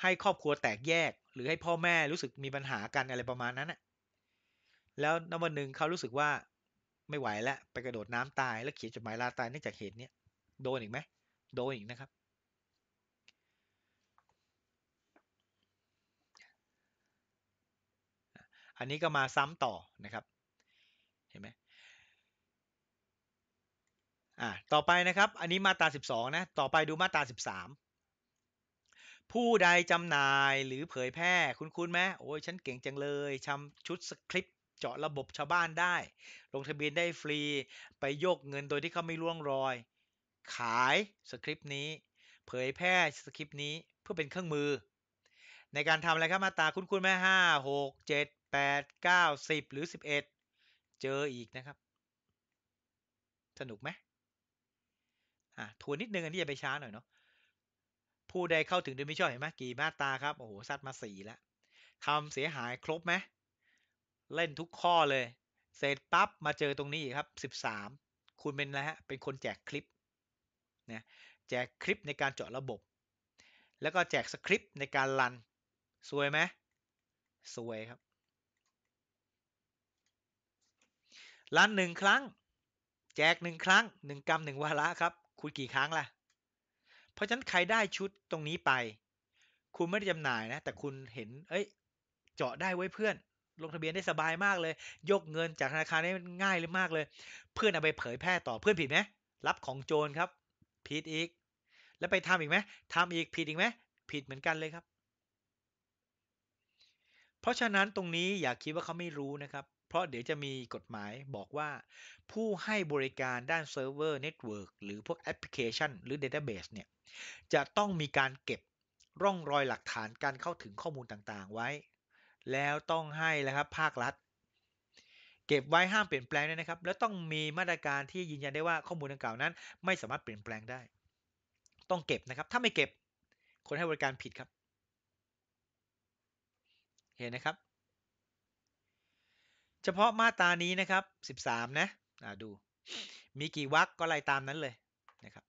S1: ให้ครอบครัวแตกแยก หรือให้พ่อแม่รู้สึกมีปัญหากันอะไรประมาณนั้นนะแล้วนวันหนึ่งเขารู้สึกว่าไม่ไหวแล้ว ไปกระโดดน้ำตาย แล้วเขียนจดหมายลาตายเนื่องจากเหตุเนี้ยโดนอีกไหมโดนอีกนะครับ อันนี้ก็มาซ้ำต่อนะครับเห็นไหมอ่าต่อไปนะครับอันนี้มาตราองนะ ต่อไปดูมาตราามผู้ใดจำหน่ายหรือเผยแพร่คุคุณไหมโอ้ยฉันเก่งจังเลยทำชุดสคริปเจาะระบบชาวบ้านได้ ลงทะเบียนได้ฟรี ไปโยกเงินโดยที่เขาไม่ร่วงรอย ขายสคริปต์นี้ เผยแพร่สคริปต์นี้เพื่อเป็นเครื่องมือ ในการทำอะไรครับ มาตาคุณคุณแม่ห้าหกเจ็ดแปดเก้าสิบหรือสิบเอ็ดเจออีกนะครับ สนุกไหม อ่ะทวนนิดนึงอันนี้อย่าไปช้าหน่อยเนาะ ผู้ใดเข้าถึงโดยไม่ชอบเห็นไหมกี่มาตาครับ โอ้โหซัดมาสี่แล้วทำเสียหายครบไหมเล่นทุกข้อเลย เสร็จปั๊บมาเจอตรงนี้ครับ 13 คุณเป็นนะฮะ เป็นคนแจกคลิปนะแจกคลิปในการเจาะระบบ แล้วก็แจกสคริปต์ในการรันสวยไหมสวยครับรันหนึ่งครั้ง แจกหนึ่งครั้งหนึ่งกรรมหนึ่งวาระครับ คุณกี่ครั้งล่ะ เพราะฉะนั้นใครได้ชุดตรงนี้ไป คุณไม่ได้จำหน่ายนะ แต่คุณเห็น เอ้ย เจาะได้ไว้เพื่อนลงทะเบียนได้สบายมากเลย ยกเงินจากธนาคารได้ง่ายเลยมากเลย เพื่อนเอาไปเผยแพร่ต่อ เพื่อนผิดไหม รับของโจรครับ ผิดอีก แล้วไปทำอีกไหมทำอีกผิดอีกไหม ผิดเหมือนกันเลยครับ เพราะฉะนั้นตรงนี้อย่าคิดว่าเขาไม่รู้นะครับ เพราะเดี๋ยวจะมีกฎหมายบอกว่า ผู้ให้บริการด้านเซิร์ฟเวอร์เน็ตเวิร์กหรือพวกแอปพลิเคชันหรือเดต้าเบสเนี่ยจะต้องมีการเก็บร่องรอยหลักฐานการเข้าถึงข้อมูลต่างๆ ไว้แล้วต้องให้แล้วครับภาครัฐเก็บไว้ห้ามเปลี่ยนแปลงด้นะครับ แล้วต้องมีมาตรการที่ยืนยันได้ว่าข้อมูลดังกล่าวนั้น ไม่สามารถเปลี่ยนแปลงได้ ต้องเก็บนะครับ ถ้าไม่เก็บคนให้บริการผิดครับ เห็นนะครับ เฉพาะมาตานี้นะครับ 13 นะอ่าดูมีกี่วรรคก็ไล่ตามนั้นเลยนะครับ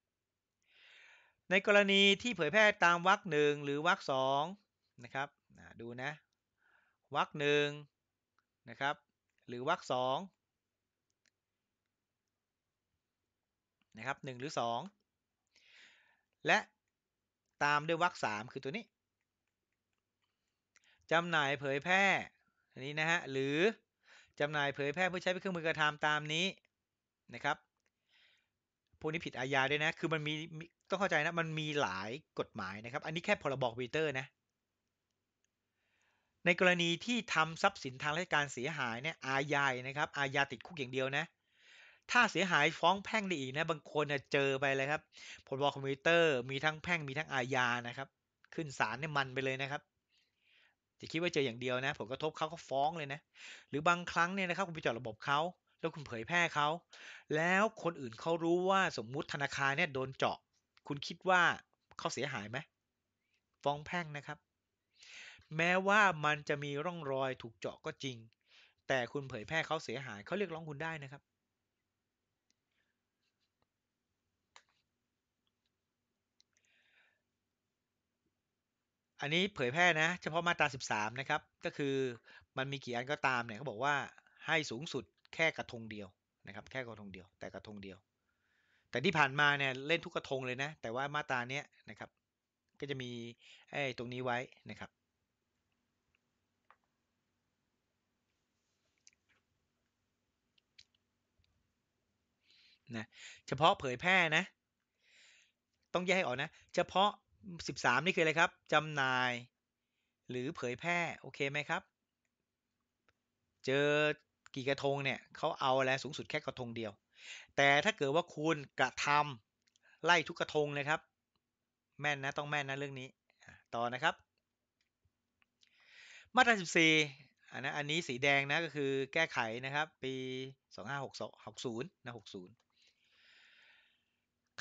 S1: ในกรณีที่เผยแพร่ตามวรรคหนึ่งหรือวรรคสองนะครับดูนะวรรคหนึ่งนะครับหรือวรรคสองนะครับหนึ่งหรือ 2 และตามด้วยวรรคสามคือตัวนี้จำหน่ายเผยแพร่อันนี้นะฮะหรือจำหน่ายเผยแพร่เพื่อใช้เป็นเครื่องมือกระทำตามนี้นะครับพวกนี้ผิดอาญาด้วยนะ คือมันมีต้องเข้าใจนะมันมีหลายกฎหมายนะครับ อันนี้แค่พรบคอมพิวเตอร์นะในกรณีที่ทำทรัพย์สินทางราชการเสียหายเนี่ยอาญานะครับอาญาติดคุกอย่างเดียวนะ ถ้าเสียหายฟ้องแพ่งได้อีกนะ บางคนเจอไปเลยครับพลบอคอมพิวเตอร์มีทั้งแพ่งมีทั้งอาญานะครับ ขึ้นศาลเนี่ยมันไปเลยนะครับจะคิดว่าเจออย่างเดียวนะผลกระทบเขาก็ฟ้องเลยนะ หรือบางครั้งเนี่ยนะครับคุณไปจอดระบบเขา แล้วคุณเผยแพร่เขาแล้วคนอื่นเขารู้ว่าสมมุติธนาคารเนี่ยโดนเจาะ คุณคิดว่าเขาเสียหายไหมฟ้องแพ่งนะครับแม้ว่ามันจะมีร่องรอยถูกเจาะก็จริง แต่คุณเผยแพร่เขาเสียหายเขาเรียกร้องคุณได้นะครับ อันนี้เผยแพร่นะ เฉพาะมาตรา13 นะครับ ก็คือมันมีกี่อันก็ตามเนี่ยเขาบอกว่าให้สูงสุดแค่กระทงเดียวนะครับ แค่กระทงเดียวแต่กระทงเดียว แต่ที่ผ่านมาเนี่ยเล่นทุกกระทงเลยนะ แต่ว่ามาตราเนี้ยนะครับ ก็จะมีไอ้ตรงนี้ไว้นะครับนะเฉพาะเผยแพร่นะ ต้องแยกออกนะ เฉพาะ 13 นี่คืออะไรครับ จำหน่าย หรือเผยแพร่โอเคไหมครับ เจอกี่กระทง เนี่ย เขาเอาแล้วสูงสุดแค่กระทงเดียว แต่ถ้าเกิดว่าคุณกระทำไล่ทุกกระทงเลยครับ แม่นนะ ต้องแม่นนะ เรื่องนี้ ต่อนะครับ มาตรา14อันนี้สีแดงนะ ก็คือแก้ไขนะครับ ปี 2560นะ60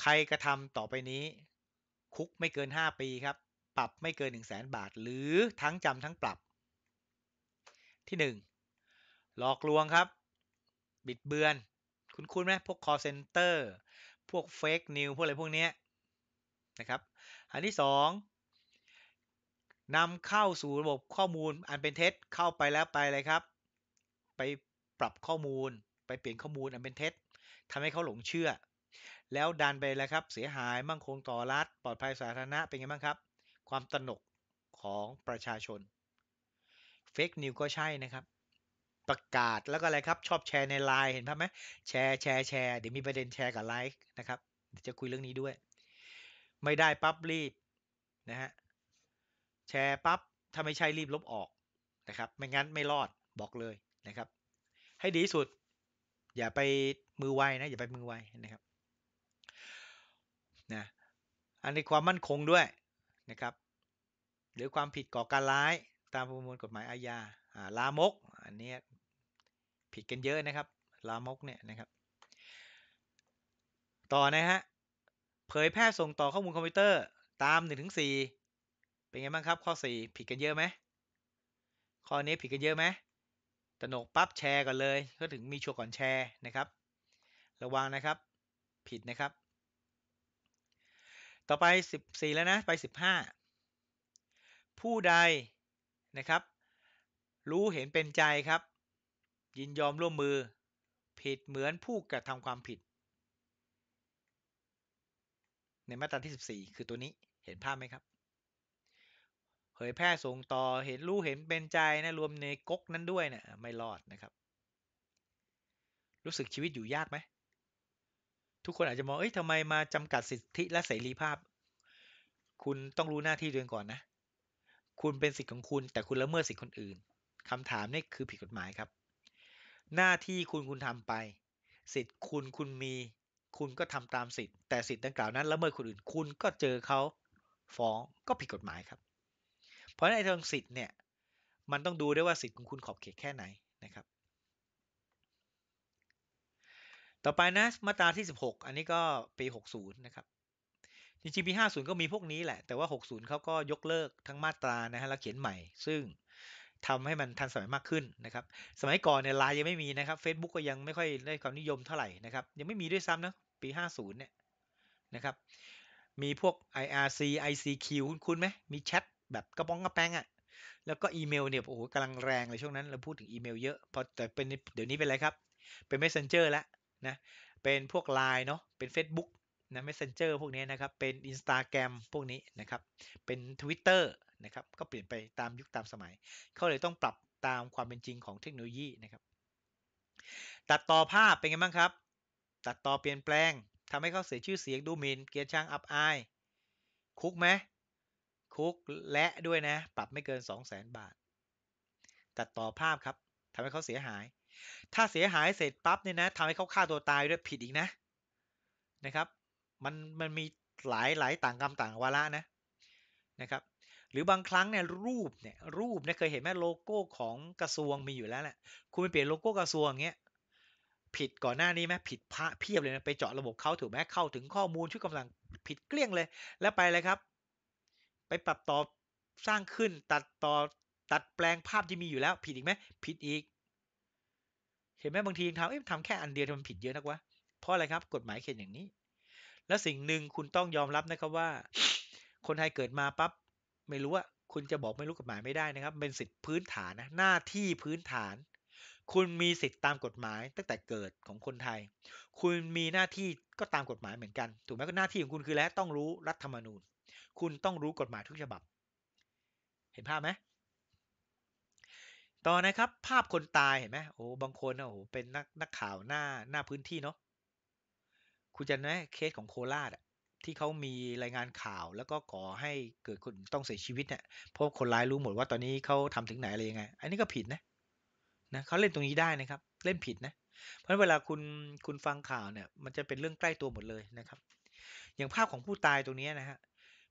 S1: ใครกระทำต่อไปนี้ คุกไม่เกิน 5 ปีครับ ปรับไม่เกิน 1 0 0 0 0แบาท หรือทั้งจำทั้งปรับ ที่ 1 หลอกลวงครับ บิดเบือน คุณคุณไหมพวก call center พวก fake news พวกอะไรพวกนี้นะครับ อันที่ 2 นำนำเข้าสู่ระบบข้อมูลอันเป็นเท็จ เข้าไปแล้วไปเลยครับ ไปปรับข้อมูลไปเปลี่ยนข้อมูลอันเป็นเท็จทำให้เขาหลงเชื่อแล้วดันไปแล้วครับ เสียหายมั่งคงต่อรัฐปลอดภัยสาธารณะเป็นไงบ้างครับ ความตนกของประชาชน เฟกนิวก็ใช่นะครับ ประกาศแล้วก็อะไรครับชอบแชร์ในไลน์เห็นภาพไหมแชร์แชร์แชร์เดี๋ยวมีประเด็นแชร์กับไลค์นะครับจะคุยเรื่องนี้ด้วย ไม่ได้ปั๊บรีบนะฮะแชร์ปั๊บ ถ้าไม่ใช่รีบลบออกนะครับ ไม่งั้นไม่รอดบอกเลยนะครับ ให้ดีสุด อย่าไปมือไวนะอย่าไปมือไวนะครับนะอันนี้ความมั่นคงด้วยนะครับหรือความผิดก่อการร้ายตามประมวลกฎหมายอาญาลามกอันนี้ผิดกันเยอะนะครับลามกเนี่ยนะครับ ต่อนะฮะเผยแพร่ส่งต่อข้อมูลคอมพิวเตอร์ตาม1-4เป็นไงบ้างครับ ข้อ 4ผิดกันเยอะไหมข้อนี้ผิดกันเยอะไหมตนกปั๊บแชร์ก่อนเลยก็ถึงมีชัวร์ก่อนแชร์นะครับ ระวังนะครับ ผิดนะครับต่อไป 14 แล้วนะ ไป 15 ผู้ใดนะครับ รู้เห็นเป็นใจครับ ยินยอมร่วมมือ ผิดเหมือนผู้กระทำความผิด ในมาตราที่ 14 คือตัวนี้เห็นภาพไหมครับเผยแพร่ส่งต่อเห็นรู้เห็นเป็นใจนะรวมในก๊กนั้นด้วยเนะไม่รอดนะครับ รู้สึกชีวิตอยู่ยากไหมทุกคนอาจจะมอง เอ้ย ทำไมมาจำกัดสิทธิและเสรีภาพ คุณต้องรู้หน้าที่ตัวเองก่อนนะ คุณเป็นสิทธิของคุณ แต่คุณละเมิดสิทธิคนอื่นคำถามนี่คือผิดกฎหมายครับ หน้าที่คุณคุณทำไป สิทธิคุณคุณมี คุณก็ทำตามสิทธิแต่สิทธิดังกล่าวนั้นละเมิดคนอื่น คุณก็เจอเขาฟ้องก็ผิดกฎหมายครับ เพราะในทางสิทธิเนี่ย มันต้องดูด้วยว่าสิทธิของคุณขอบเขตแค่ไหนนะครับต่อไปนะมาตราที่ 16 อันนี้ก็ปี60 นะครับ จริงๆ ปี 50 ก็มีพวกนี้แหละ แต่ว่า 60 เขาก็ยกเลิกทั้งมาตรานะฮะแล้วเขียนใหม่ซึ่งทำให้มันทันสมัยมากขึ้นนะครับ สมัยก่อนเนี่ยไลน์ยังไม่มีนะครับ Facebook ก็ยังไม่ค่อยได้ความนิยมเท่าไหร่นะครับ ยังไม่มีด้วยซ้ำนะ ปี 50เนี่ยนะครับ มีพวก IRC ICQ คุณคุณไหมมีแชทแบบกระป๋องกระแปงอะ่ะ แล้วก็อีเมลเนี่ยโอ้โหกำลังแรงเลยช่วงนั้น เราพูดถึงอีเมลเยอะพอแต่เป็นเดี๋ยวนี้เป็นอะไรครับ เป็น messenger แล้วนะเป็นพวก l ล n e เนาะ เป็น Facebook นะ Messenger พวกนี้นะครับ เป็น Instagram พวกนี้นะครับ เป็น Twitter นะครับ ก็เปลี่ยนไปตามยุคตามสมัย เขาเลยต้องปรับตามความเป็นจริงของเทคโนโลยีนะครับ ตัดต่อภาพเป็นไงบ้างครับ ตัดต่อเปลี่ยนแปลง ทำให้เขาเสียชื่อเสียงดูหมิน่น เกียรติชางอับอาย คุกไหม คุกและด้วยนะ ปรับไม่เกิน 2 0 0 0 0 0 บาท ตัดต่อภาพครับทำให้เขาเสียหายถ้าเสียหายเสร็จปั๊บเนี่ยนะทำให้เขาฆ่าตัวตายด้วยผิดอีกนะนะครับมันมันมีหลายหลายต่างกรรมต่างวาระนะนะครับ หรือบางครั้งเนี่ยรูปเนี่ยรูปเนี่ยเคยเห็นไหมโลโก้ของกระทรวงมีอยู่แล้วแหละคุณไปเปลี่ยนโลโก้กระทรวงเงี้ยผิดก่อนหน้านี้ไหมผิดพระเพียบเลยนะไปเจาะระบบเขาถูกไหมเข้าถึงข้อมูลชุดกำลังผิดเกลี้ยงเลยแล้วไปเลยครับ ไปปรับต่อสร้างขึ้นตัดต่อตัดแปลงภาพที่มีอยู่แล้ว ผิดอีกไหมผิดอีกเห็นไหมบางทีทำเอ๊ะทำแค่อันเดียวมันผิดเยอะนักวะ เพราะอะไรครับ กฎหมายเขียนอย่างนี้ แล้วสิ่งหนึ่งคุณต้องยอมรับนะครับว่า คนไทยเกิดมาปั๊บไม่รู้ว่าคุณจะบอกไม่รู้กฎหมายไม่ได้นะครับ เป็นสิทธิพื้นฐานนะ หน้าที่พื้นฐาน คุณมีสิทธิตามกฎหมายตั้งแต่เกิดของคนไทย คุณมีหน้าที่ก็ตามกฎหมายเหมือนกันถูกไหมก็หน้าที่ของคุณคือแล้วต้องรู้รัฐธรรมนูญ คุณต้องรู้กฎหมายทุกฉบับ เห็นภาพไหมต่อนะครับภาพคนตายเห็นไหมโอ้บางคนโอ้เป็นนักนักข่าวหน้าหน้าพื้นที่เนาะคุณจะนะเคสของโคราชอะที่เขามีรายงานข่าว แล้วก็ก่อให้เกิดคนต้องเสียชีวิตเนี่ยเพราะคนร้ายรู้หมดว่าตอนนี้เขาทำถึงไหนอะไรยังไงอันนี้ก็ผิดนะนะเขาเล่นตรงนี้ได้นะครับเล่นผิดนะเพราะเวลาคุณคุณฟังข่าวเนี่ย มันจะเป็นเรื่องใกล้ตัวหมดเลยนะครับ อย่างภาพของผู้ตายตรงนี้นะฮะ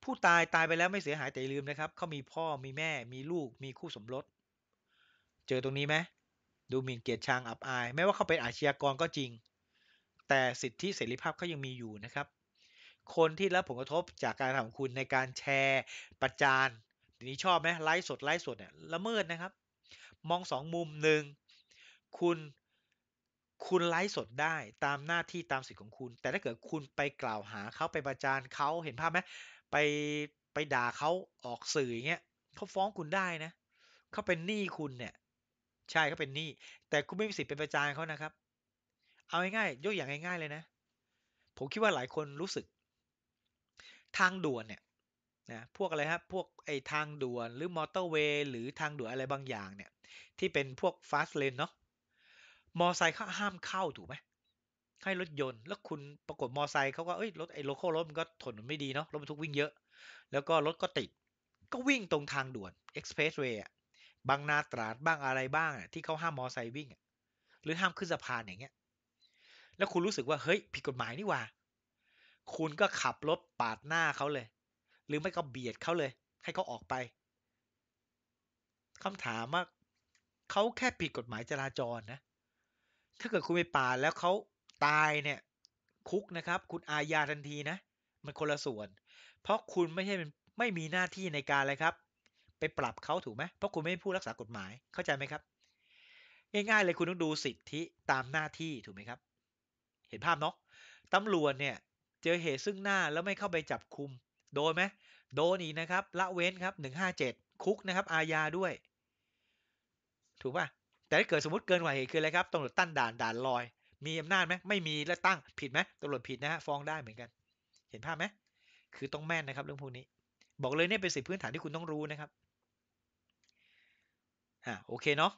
S1: ผู้ตายตายไปแล้วไม่เสียหายแต่ลืมนะครับเขามีพ่อมีแม่มีลูก มีคู่สมรสเจอตรงนี้ไหมดูหมิ่นเกียรติชังอับอายแม้ว่าเขาเป็นอาชญากรก็จริง แต่สิทธิเสรีภาพเขายังมีอยู่นะครับ คนที่รับผลกระทบจากการทำของคุณในการแชร์ประจานทีนี้ชอบไหมไลฟ์สด ไลฟ์สดเนี่ยละเมิดนะครับ มองสองมุมหนึ่งคุณคุณไลฟ์สดได้ตามหน้าที่ตามสิทธิของคุณ แต่ถ้าเกิดคุณไปกล่าวหาเขาไปประจานเขาเห็นภาพไหมไปไปด่าเขาออกสื่ออย่างเงี้ยเขาฟ้องคุณได้นะ เขาเป็นหนี้คุณเนี่ยใช่เขาเป็นหนี้แต่คุณไม่มีสิทธิ์เป็นประจานเขานะครับ เอาง่ายๆยกอย่างง่าย ๆเลยนะ ผมคิดว่าหลายคนรู้สึก ทางด่วนเนี่ยนะพวกอะไรครับพวกไอ้ทางด่วนหรือมอเตอร์เวย์หรือทางด่วนอะไรบางอย่างเนี่ย ที่เป็นพวกฟาสเลนเนาะมอไซค์เขาห้ามเข้าถูกไหมให้รถยนต์แล้วคุณปรากฏมอไซค์เขาก็เอ้ยรถไอ้โลโก้รถมันก็ถนนไม่ดีเนาะรถบรรทุกวิ่งเยอะ แล้วก็รถก็ติดก็วิ่งตรงทางด่วนเอ็กซ์เพรสเวย์บางนาตราดบ้างอะไรบ้างที่เขาห้ามมอไซค์วิ่งหรือห้ามขึ้นสะพานอย่างเงี้ยแล้วคุณรู้สึกว่าเฮ้ย ผิดกฎหมายนี่ว่า คุณก็ขับรถปาดหน้าเขาเลย หรือไม่ก็เบียดเขาเลย ให้เขาออกไปคำถามว่าเขาแค่ผิดกฎหมายจราจรนะ ถ้าเกิดคุณไปปาดแล้วเขาตายเนี่ยคุกนะครับ คุณอาญาทันทีนะ มันคนละส่วน เพราะคุณไม่ใช่ไม่มีหน้าที่ในการเลยครับไปปรับเขาถูกไหม เพราะคุณไม่พูดรักษากฎหมาย เข้าใจไหมครับ ง่ายๆเลยคุณต้องดูสิทธิตามหน้าที่ถูกไหมครับ เห็นภาพเนาะตำรวจเนี่ย เจอเหตุซึ่งหน้าแล้วไม่เข้าไปจับคุม โดนไหม โดนอีกนะครับ ละเว้นครับ 157 คุกนะครับ อาญาด้วย ถูกป่ะแต่ถ้าเกิดสมมติเกินกว่าเหตุคืออะไรครับตำรวจตั้นด่านด่านลอย มีอำนาจไหมไม่มีแล้วตั้งผิดไหมตำรวจผิดนะฮะฟ้องได้เหมือนกัน เห็นภาพไหมคือต้องแม่นนะครับเรื่องพวกนี้ บอกเลยเนี่ยเป็นสิทธิพื้นฐานที่คุณต้องรู้นะครับฮะโอเค เนาะ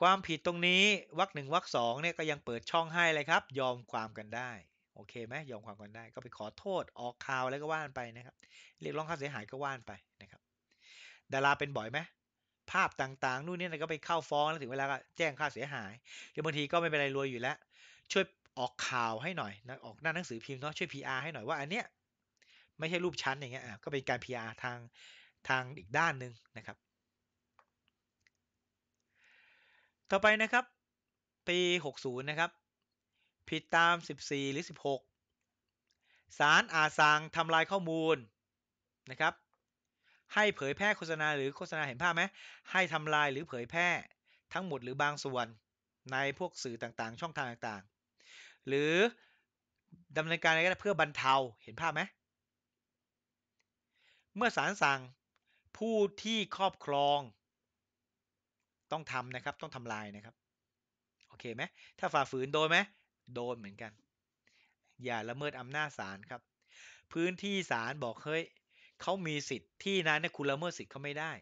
S1: ความผิดตรงนี้วรรคหนึ่งวรรคสองเนี่ยก็ยังเปิดช่องให้เลยครับ ยอมความกันได้โอเคไหมยอมความกันได้ ก็ไปขอโทษ ออกข่าวแล้วก็ว่านไปนะครับเรียกร้องค่าเสียหายก็ว่านไปนะครับดาราเป็นบ่อยไหมภาพต่างๆนู่นนี่ก็ไปเข้าฟ้องแล้วถึงเวลาก็แจ้งค่าเสียหายหรือบางทีก็ไม่เป็นไรรวยอยู่แล้ว ช่วยออกข่าวให้หน่อยนะออกหน้าหนังสือพิมพ์เนาะช่วย PR ให้หน่อย ว่าอันเนี้ย ไม่ใช่รูปชั้นอย่างเงี้ยก็เป็นการ PR ทางทางอีกด้านหนึ่งนะครับต่อไปนะครับ ปี 60นะครับ ผิดตาม 14 หรือ 16 สารอาจสั่งทำลายข้อมูล นะครับ ให้เผยแพร่โฆษณาหรือโฆษณาเห็นภาพไหม ให้ทำลายหรือเผยแพร่ทั้งหมดหรือบางส่วนในพวกสื่อต่างๆ ช่องทางต่างๆ หรือดำเนินการอะไรก็ได้เพื่อบรรเทา เห็นภาพไหม เมื่อสารสั่งผู้ที่ครอบครองต้องทำนะครับต้องทำลายนะครับโอเคไหมถ้าฝ่าฝืนโดนไหมโดนเหมือนกัน อย่าละเมิดอำนาจศาลครับ พื้นที่ศาลบอกเฮ้ยเขามีสิทธิ์ที่นั้นเนี่ยคุณละเมิดสิทธิ์เขาไม่ได้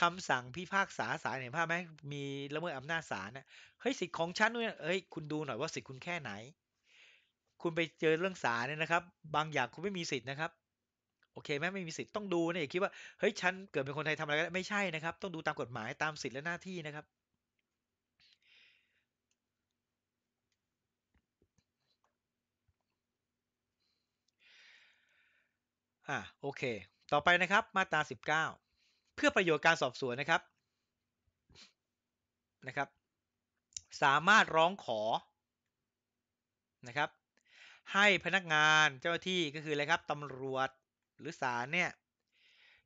S1: คำสั่งพิพากษาศาลเห็นภาพไหมมีละเมิดอำนาจศาลนะเฮ้ยสิทธิ์ของฉันเนี่ยเฮ้ยคุณดูหน่อยว่าสิทธิ์คุณแค่ไหน คุณไปเจอเรื่องศาลเนี่ยนะครับ บางอย่างคุณไม่มีสิทธิ์นะครับโอเคไหมไม่มีสิทธิ์ต้องดูนะอย่าคิดว่า เฮ้ย ฉันเกิดเป็นคนไทยทำอะไรก็ได้ไม่ใช่นะครับ ต้องดูตามกฎหมายตามสิทธิและหน้าที่นะครับ อ่ะโอเค ต่อไปนะครับมาตรา 19 เพื่อประโยชน์การสอบสวนนะครับนะครับ สามารถร้องขอนะครับ ให้พนักงานเจ้าหน้าที่ก็คืออะไรครับตำรวจหรือศาลเนี่ย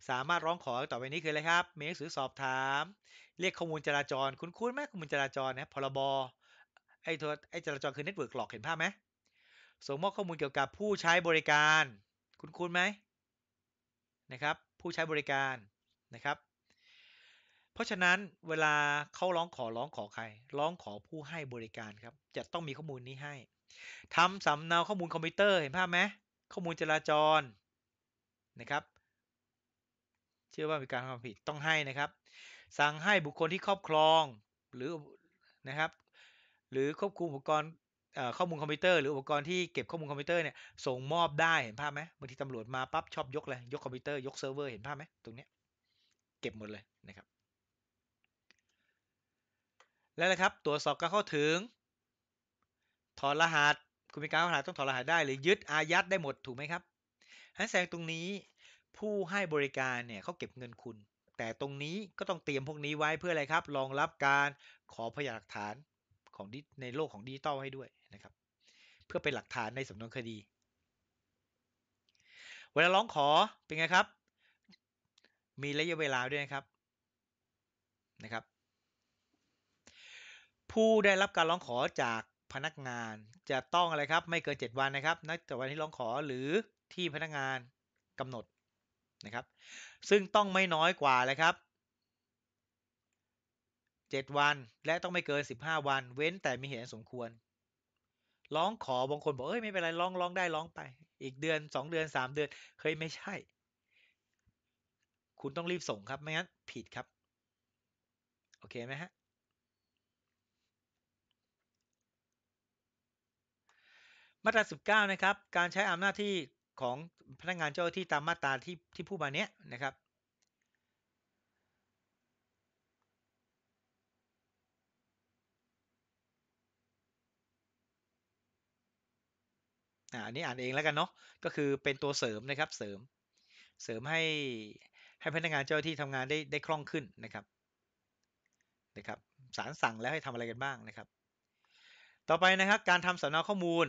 S1: สามารถร้องขอต่อไปนี้คืออะไรครับมีหนังสือสอบถาม เรียกข้อมูลจราจร คุณคุ้นไหมข้อมูลจราจรนะพรบไอ้ตัวไอ้จราจรคือเน็ตเวิร์กหลอกเห็นภาพไหมส่งมอบข้อมูลเกี่ยวกับผู้ใช้บริการ คุณคุ้นไหมนะครับ ผู้ใช้บริการนะครับ เพราะฉะนั้นเวลาเขาร้องขอร้องขอใครร้องขอผู้ให้บริการครับจะต้องมีข้อมูลนี้ให้ทำสำเนาข้อมูลคอมพิวเตอร์เห็นภาพไหมข้อมูลจราจรนะครับเชื่อว่ามีการทำผิดต้องให้นะครับ สั่งให้บุคคลที่ครอบครอง หรือนะครับหรือควบคุมอุปกรณ์ข้อมูลคอมพิวเตอร์หรืออุปกรณ์ที่เก็บข้อมูลคอมพิวเตอร์เนี่ยส่งมอบได้เห็นภาพไหมบางทีตำรวจมาปั๊บชอบยกเลยยกคอมพิวเตอร์ยกเซิร์ฟเวอร์เห็นภาพไหมตรงนี้เก็บหมดเลยนะครับแล้วนะครับตรวจสอบการเข้าถึงถอดรหัสคุณมีการเข้ารหัสต้องถอดรหัสได้หรือยึดอายัดได้หมดถูกไหมครับนั้นแสดงตรงนี้ผู้ให้บริการเนี่ยเขาเก็บเงินคุณ แต่ตรงนี้ก็ต้องเตรียมพวกนี้ไว้เพื่ออะไรครับรองรับการขอพยานหลักฐานของในโลกของดิจิตอลให้ด้วยนะครับ เพื่อเป็นหลักฐานในสำนวนคดี เวลาร้องขอเป็นไงครับ มีระยะเวลาด้วยนะครับนะครับ ผู้ได้รับการร้องขอจากพนักงานจะต้องอะไรครับ ไม่เกิน7วันนะครับ นับจากวันที่ร้องขอหรือที่พนักงานกำหนดนะครับ ซึ่งต้องไม่น้อยกว่าเลยครับ 7 วัน และต้องไม่เกิน 15 วัน เว้นแต่มีเหตุสมควร ร้องขอบางคนบอกเอ้ยไม่เป็นไรร้องร้องได้ร้องไป อีกเดือน 2 เดือน 3 เดือนเฮ้ยไม่ใช่ คุณต้องรีบส่งครับไม่งั้นผิดครับ โอเคไหมฮะ มาตรา 19 นะครับ การใช้อำนาจที่ของพนักงานเจ้าที่ตามมาตราที่ที่พูดมาเนี้ยนะครับอันนี้อ่านเองแล้วกันเนาะ ก็คือเป็นตัวเสริมนะครับ เสริม เสริมให้ให้พนักงานเจ้าที่ทำงานได้ได้คล่องขึ้นนะครับ นะครับสารสั่งแล้วให้ทำอะไรกันบ้างนะครับ ต่อไปนะครับ การทำสำเนาข้อมูล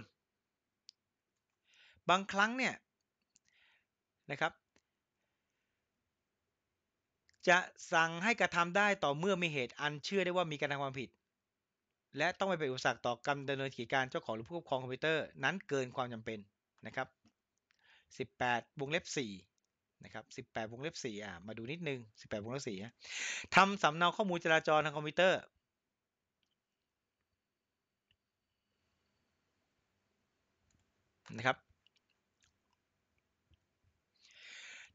S1: บางครั้งเนี่ยนะครับ จะสั่งให้กระทำได้ต่อเมื่อมีเหตุอันเชื่อได้ว่ามีการทำความผิด และต้องไม่เป็นอุปสรรคต่อการดำเนินกิจการเจ้าของหรือผู้ครอบครองคอมพิวเตอร์นั้นเกินความจำเป็นนะครับ 18วงเล็บ4นะครับ18วงเล็บ4อ่ามาดูนิดนึง18วงเล็บ4นะทำสำเนาข้อมูลจราจรทางคอมพิวเตอร์ นะครับ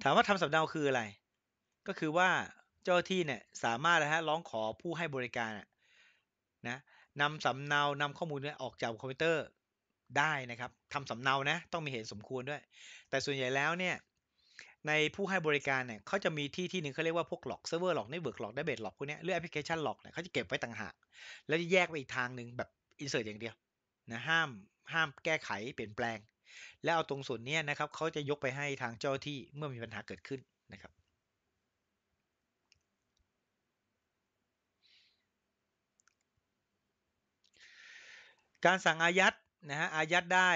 S1: ถามว่าทำสำเนาคืออะไร ก็คือว่าเจ้าที่เนี่ยสามารถนะฮะร้องขอผู้ให้บริการนะนำสำเนานำข้อมูลนีออกจากคอมพิวเตอร์ได้นะครับทำสำเนานะต้องมีเหตุสมควรด้วย แต่ส่วนใหญ่แล้วเนี่ยในผู้ให้บริการเนี่ยเขาจะมีที่ที่หนึ่งเขาเรียกว่าพวกหลอกเซิร์ฟเวอร์หลอกเน็ตเวิร์กหลอกได้เบสหลอกพวกนี้หรือแอปพลิเคชันหลอกเนี่ยเขาจะเก็บไว้ต่างหากแล้วจะแยกไปอีกทางหนึ่งแบบอินเสิร์ตอย่างเดียวนะห้ามห้ามแก้ไขเปลี่ยนแปลงแล้วเอาตรงส่วนนี้นะครับ เขาจะยกไปให้ทางเจ้าที่เมื่อมีปัญหาเกิดขึ้นนะครับ การสั่งอายัดนะฮะอายัดได้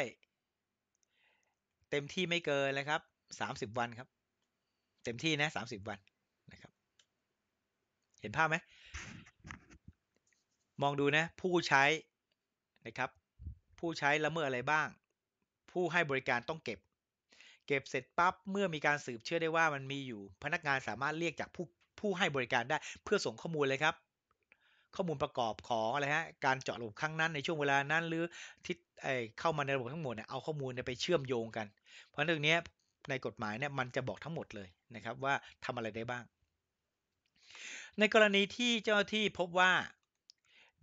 S1: เต็มที่ไม่เกินนะครับ 30 วันครับ เต็มที่นะ 30 วันนะครับเห็นภาพไหมมองดูนะผู้ใช้นะครับ ผู้ใช้ละเมิดอะไรบ้างผู้ให้บริการต้องเก็บ เก็บเสร็จปั๊บ เมื่อมีการสืบเชื่อได้ว่ามันมีอยู่ พนักงานสามารถเรียกจากผู้ผู้ให้บริการได้เพื่อส่งข้อมูลเลยครับ ข้อมูลประกอบของอะไรฮะการเจาะระบบครั้งนั้นในช่วงเวลานั้นหรือที่เข้ามาในระบบทั้งหมดเนี่ยเอาข้อมูลไปเชื่อมโยงกัน เพราะเรื่องนี้ในกฎหมายเนี่ยมันจะบอกทั้งหมดเลยนะครับ ว่าทำอะไรได้บ้าง ในกรณีที่เจ้าที่พบว่า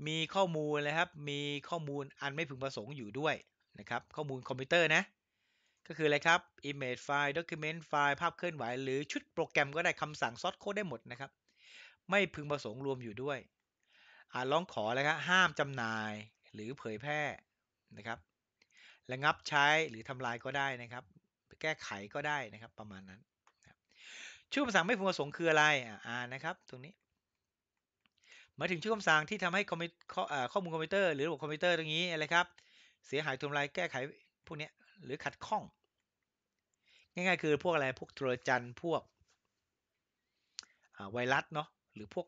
S1: มีข้อมูลนะครับมีข้อมูลอันไม่พึงประสงค์อยู่ด้วยนะครับข้อมูลคอมพิวเตอร์นะ ก็คืออะไรครับ image file document file ภาพเคลื่อนไหว หรือชุดโปรแกรมก็ได้คำสั่ง ซอสโค้ดได้หมดนะครับ ไม่พึงประสงค์รวมอยู่ด้วยอาจร้องขอเลยครับห้ามจำหน่าย หรือเผยแพร่ นะครับ ระงับใช้หรือทำลายก็ได้นะครับ แก้ไขก็ได้นะครับ ประมาณนั้นชื่อคำสั่งไม่พึงประสงค์คืออะไรอ่านะครับ ตรงนี้ มาถึงชื่อคำสั่งที่ทำให้ข้อมูลคอมพิวเตอร์หรือระบบคอมพิวเตอร์ตรงนี้อะไรครับเสียหายทำลายแก้ไขพวกนี้หรือขัดข้อง ง่ายๆ คือพวกอะไรพวกโทรจันพวกไวรัสเนาะหรือพวก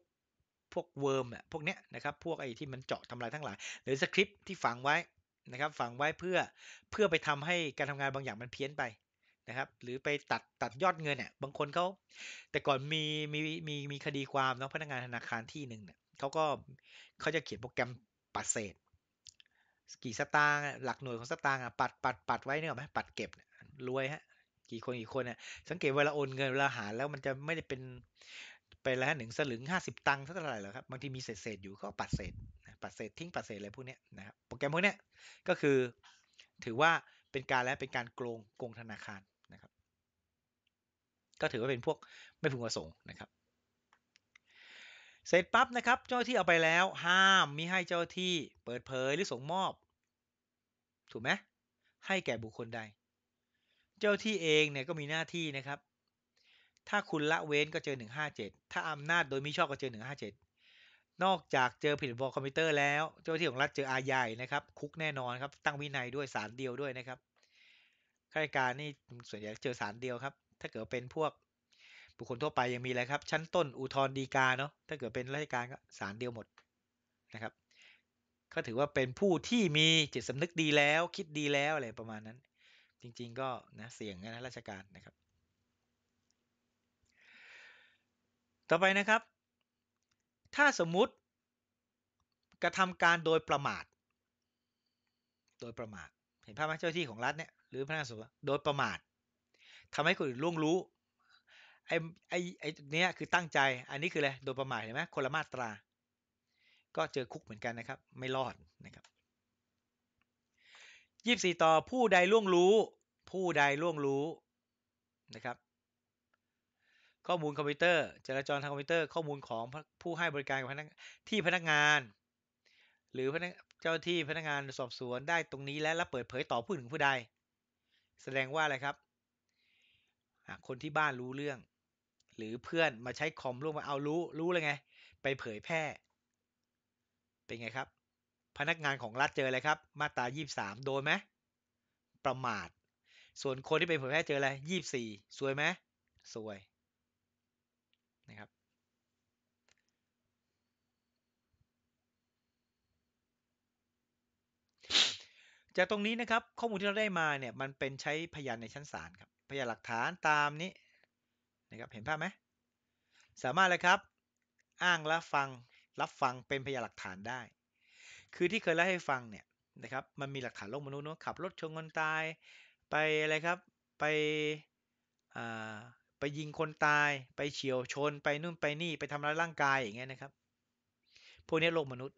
S1: พวกเวิร์มอ่ะพวกเนี้ยนะครับพวกไอ้ที่มันเจาะทำลายทั้งหลายหรือสคริปที่ฝังไว้นะครับฝังไว้เพื่อเพื่อไปทำให้การทำงานบางอย่างมันเพี้ยนไปนะครับ หรือไปตัดตัดยอดเงินเนี่ยบางคนเขาแต่ก่อนมีมีมีมีคดีความเนาะพนักงานธนาคารที่หนึ่งเนี่ยเขาก็เขาจะเขียนโปรแกรมปัดเศษกี่สตางค์หลักหน่วยของสตางค์อ่ะปัดปัดปัดไว้เนี่ยไหมปัดเก็บรวยฮะกี่คนกี่คนเนี่ยสังเกตเวลาโอนเงิน เวลาหาแล้วมันจะไม่ได้เป็นเป็นอะไรหนึ่งสลึงห้าสิบตังค์เท่าไหร่หรอครับบางทีมีเศษเศษอยู่ก็ปัดเศษปัดเศษทิ้งปัดเศษอะไรพวกนี้นะครับโปรแกรมพวกนี้ก็คือถือว่าเป็นการแลวเป็นการโกงโกงธนาคารนะครับ ก็ถือว่าเป็นพวกไม่พึงประสงค์นะครับเสร็จปั๊บนะครับเจ้าที่เอาไปแล้ว ห้ามมิให้เจ้าที่เปิดเผยหรือส่งมอบถูกไหมให้แก่บุคคลใด เจ้าที่เองเนี่ยก็มีหน้าที่นะครับ ถ้าคุณละเว้นก็เจอ 157 ถ้าอำนาจโดยมิชอบก็เจอ 157 นอกจากเจอผิดบอคอมพิวเตอร์แล้ว เจ้าที่ของรัฐเจออาญานะครับคุกแน่นอนครับตั้งวินัยด้วยสารเดียวด้วยนะครับข้าราชการนี่ส่วนใหญ่เจอสารเดียวครับ ถ้าเกิดเป็นพวกบุคคลทั่วไปยังมีอะไรครับ ชั้นต้นอุทธรดีกาเนาะถ้าเกิดเป็นราชการก็ศาลเดียวหมดนะครับ ก็ถือว่าเป็นผู้ที่มีจิตสำนึกดีแล้วคิดดีแล้วอะไรประมาณนั้น จริง ๆ ก็นะเสี่ยงนะราชการนะครับ ต่อไปนะครับ ถ้าสมมุติกระทำการโดยประมาท โดยประมาทเห็นภาพไหมเจ้าที่ของรัฐเนี่ยหรือพนักงานสอบสวนโดยประมาททำให้คนอื่นล่วงรู้ไอ้ไอ้ไอ้เนี้ยคือตั้งใจ อันนี้คืออะไร โดยประมาทเห็นไหมคนละมาตรา ก็เจอคุกเหมือนกันนะครับ ไม่รอดนะครับยี่สี่ต่อผู้ใดล่วงรู้ ผู้ใดล่วงรู้นะครับ ข้อมูลคอมพิวเตอร์จราจรทางคอมพิวเตอร์ ข้อมูลของผู้ให้บริการกับพนักที่พนักงาน หรือพนักเจ้าที่พนักงานสอบสวนได้ตรงนี้และรับเปิดเผยต่อผู้หนึ่งผู้ใด แสดงว่าอะไรครับคนที่บ้านรู้เรื่องหรือเพื่อนมาใช้คอมร่วมมาเอารู้รู้เลยไง ไปเผยแพร่ เป็นไงครับ พนักงานของรัฐเจออะไรครับ มาตรา23 โดนไหมประมาทส่วนคนที่ไปเผยแพร่เจออะไร 24 สวยไหมสวยนะครับ จากตรงนี้นะครับข้อมูลที่เราได้มาเนี่ย มันเป็นใช้พยานในชั้นศาลครับ พยานหลักฐานตามนี้นะครับเห็นภาพไหมสามารถเลยครับ อ้างและฟัง รับฟังเป็นพยานหลักฐานได้ คือที่เคยเล่าให้ฟังเนี่ยนะครับ มันมีหลักฐานโลกมนุษย์เนาะขับรถชนคนตาย ไปอะไรครับ ไปไปยิงคนตาย ไปเฉียวชน ไปนู่นไปนี่ ไปทำร้ายร่างกายอย่างเงี้ยนะครับ พวกนี้โลกมนุษย์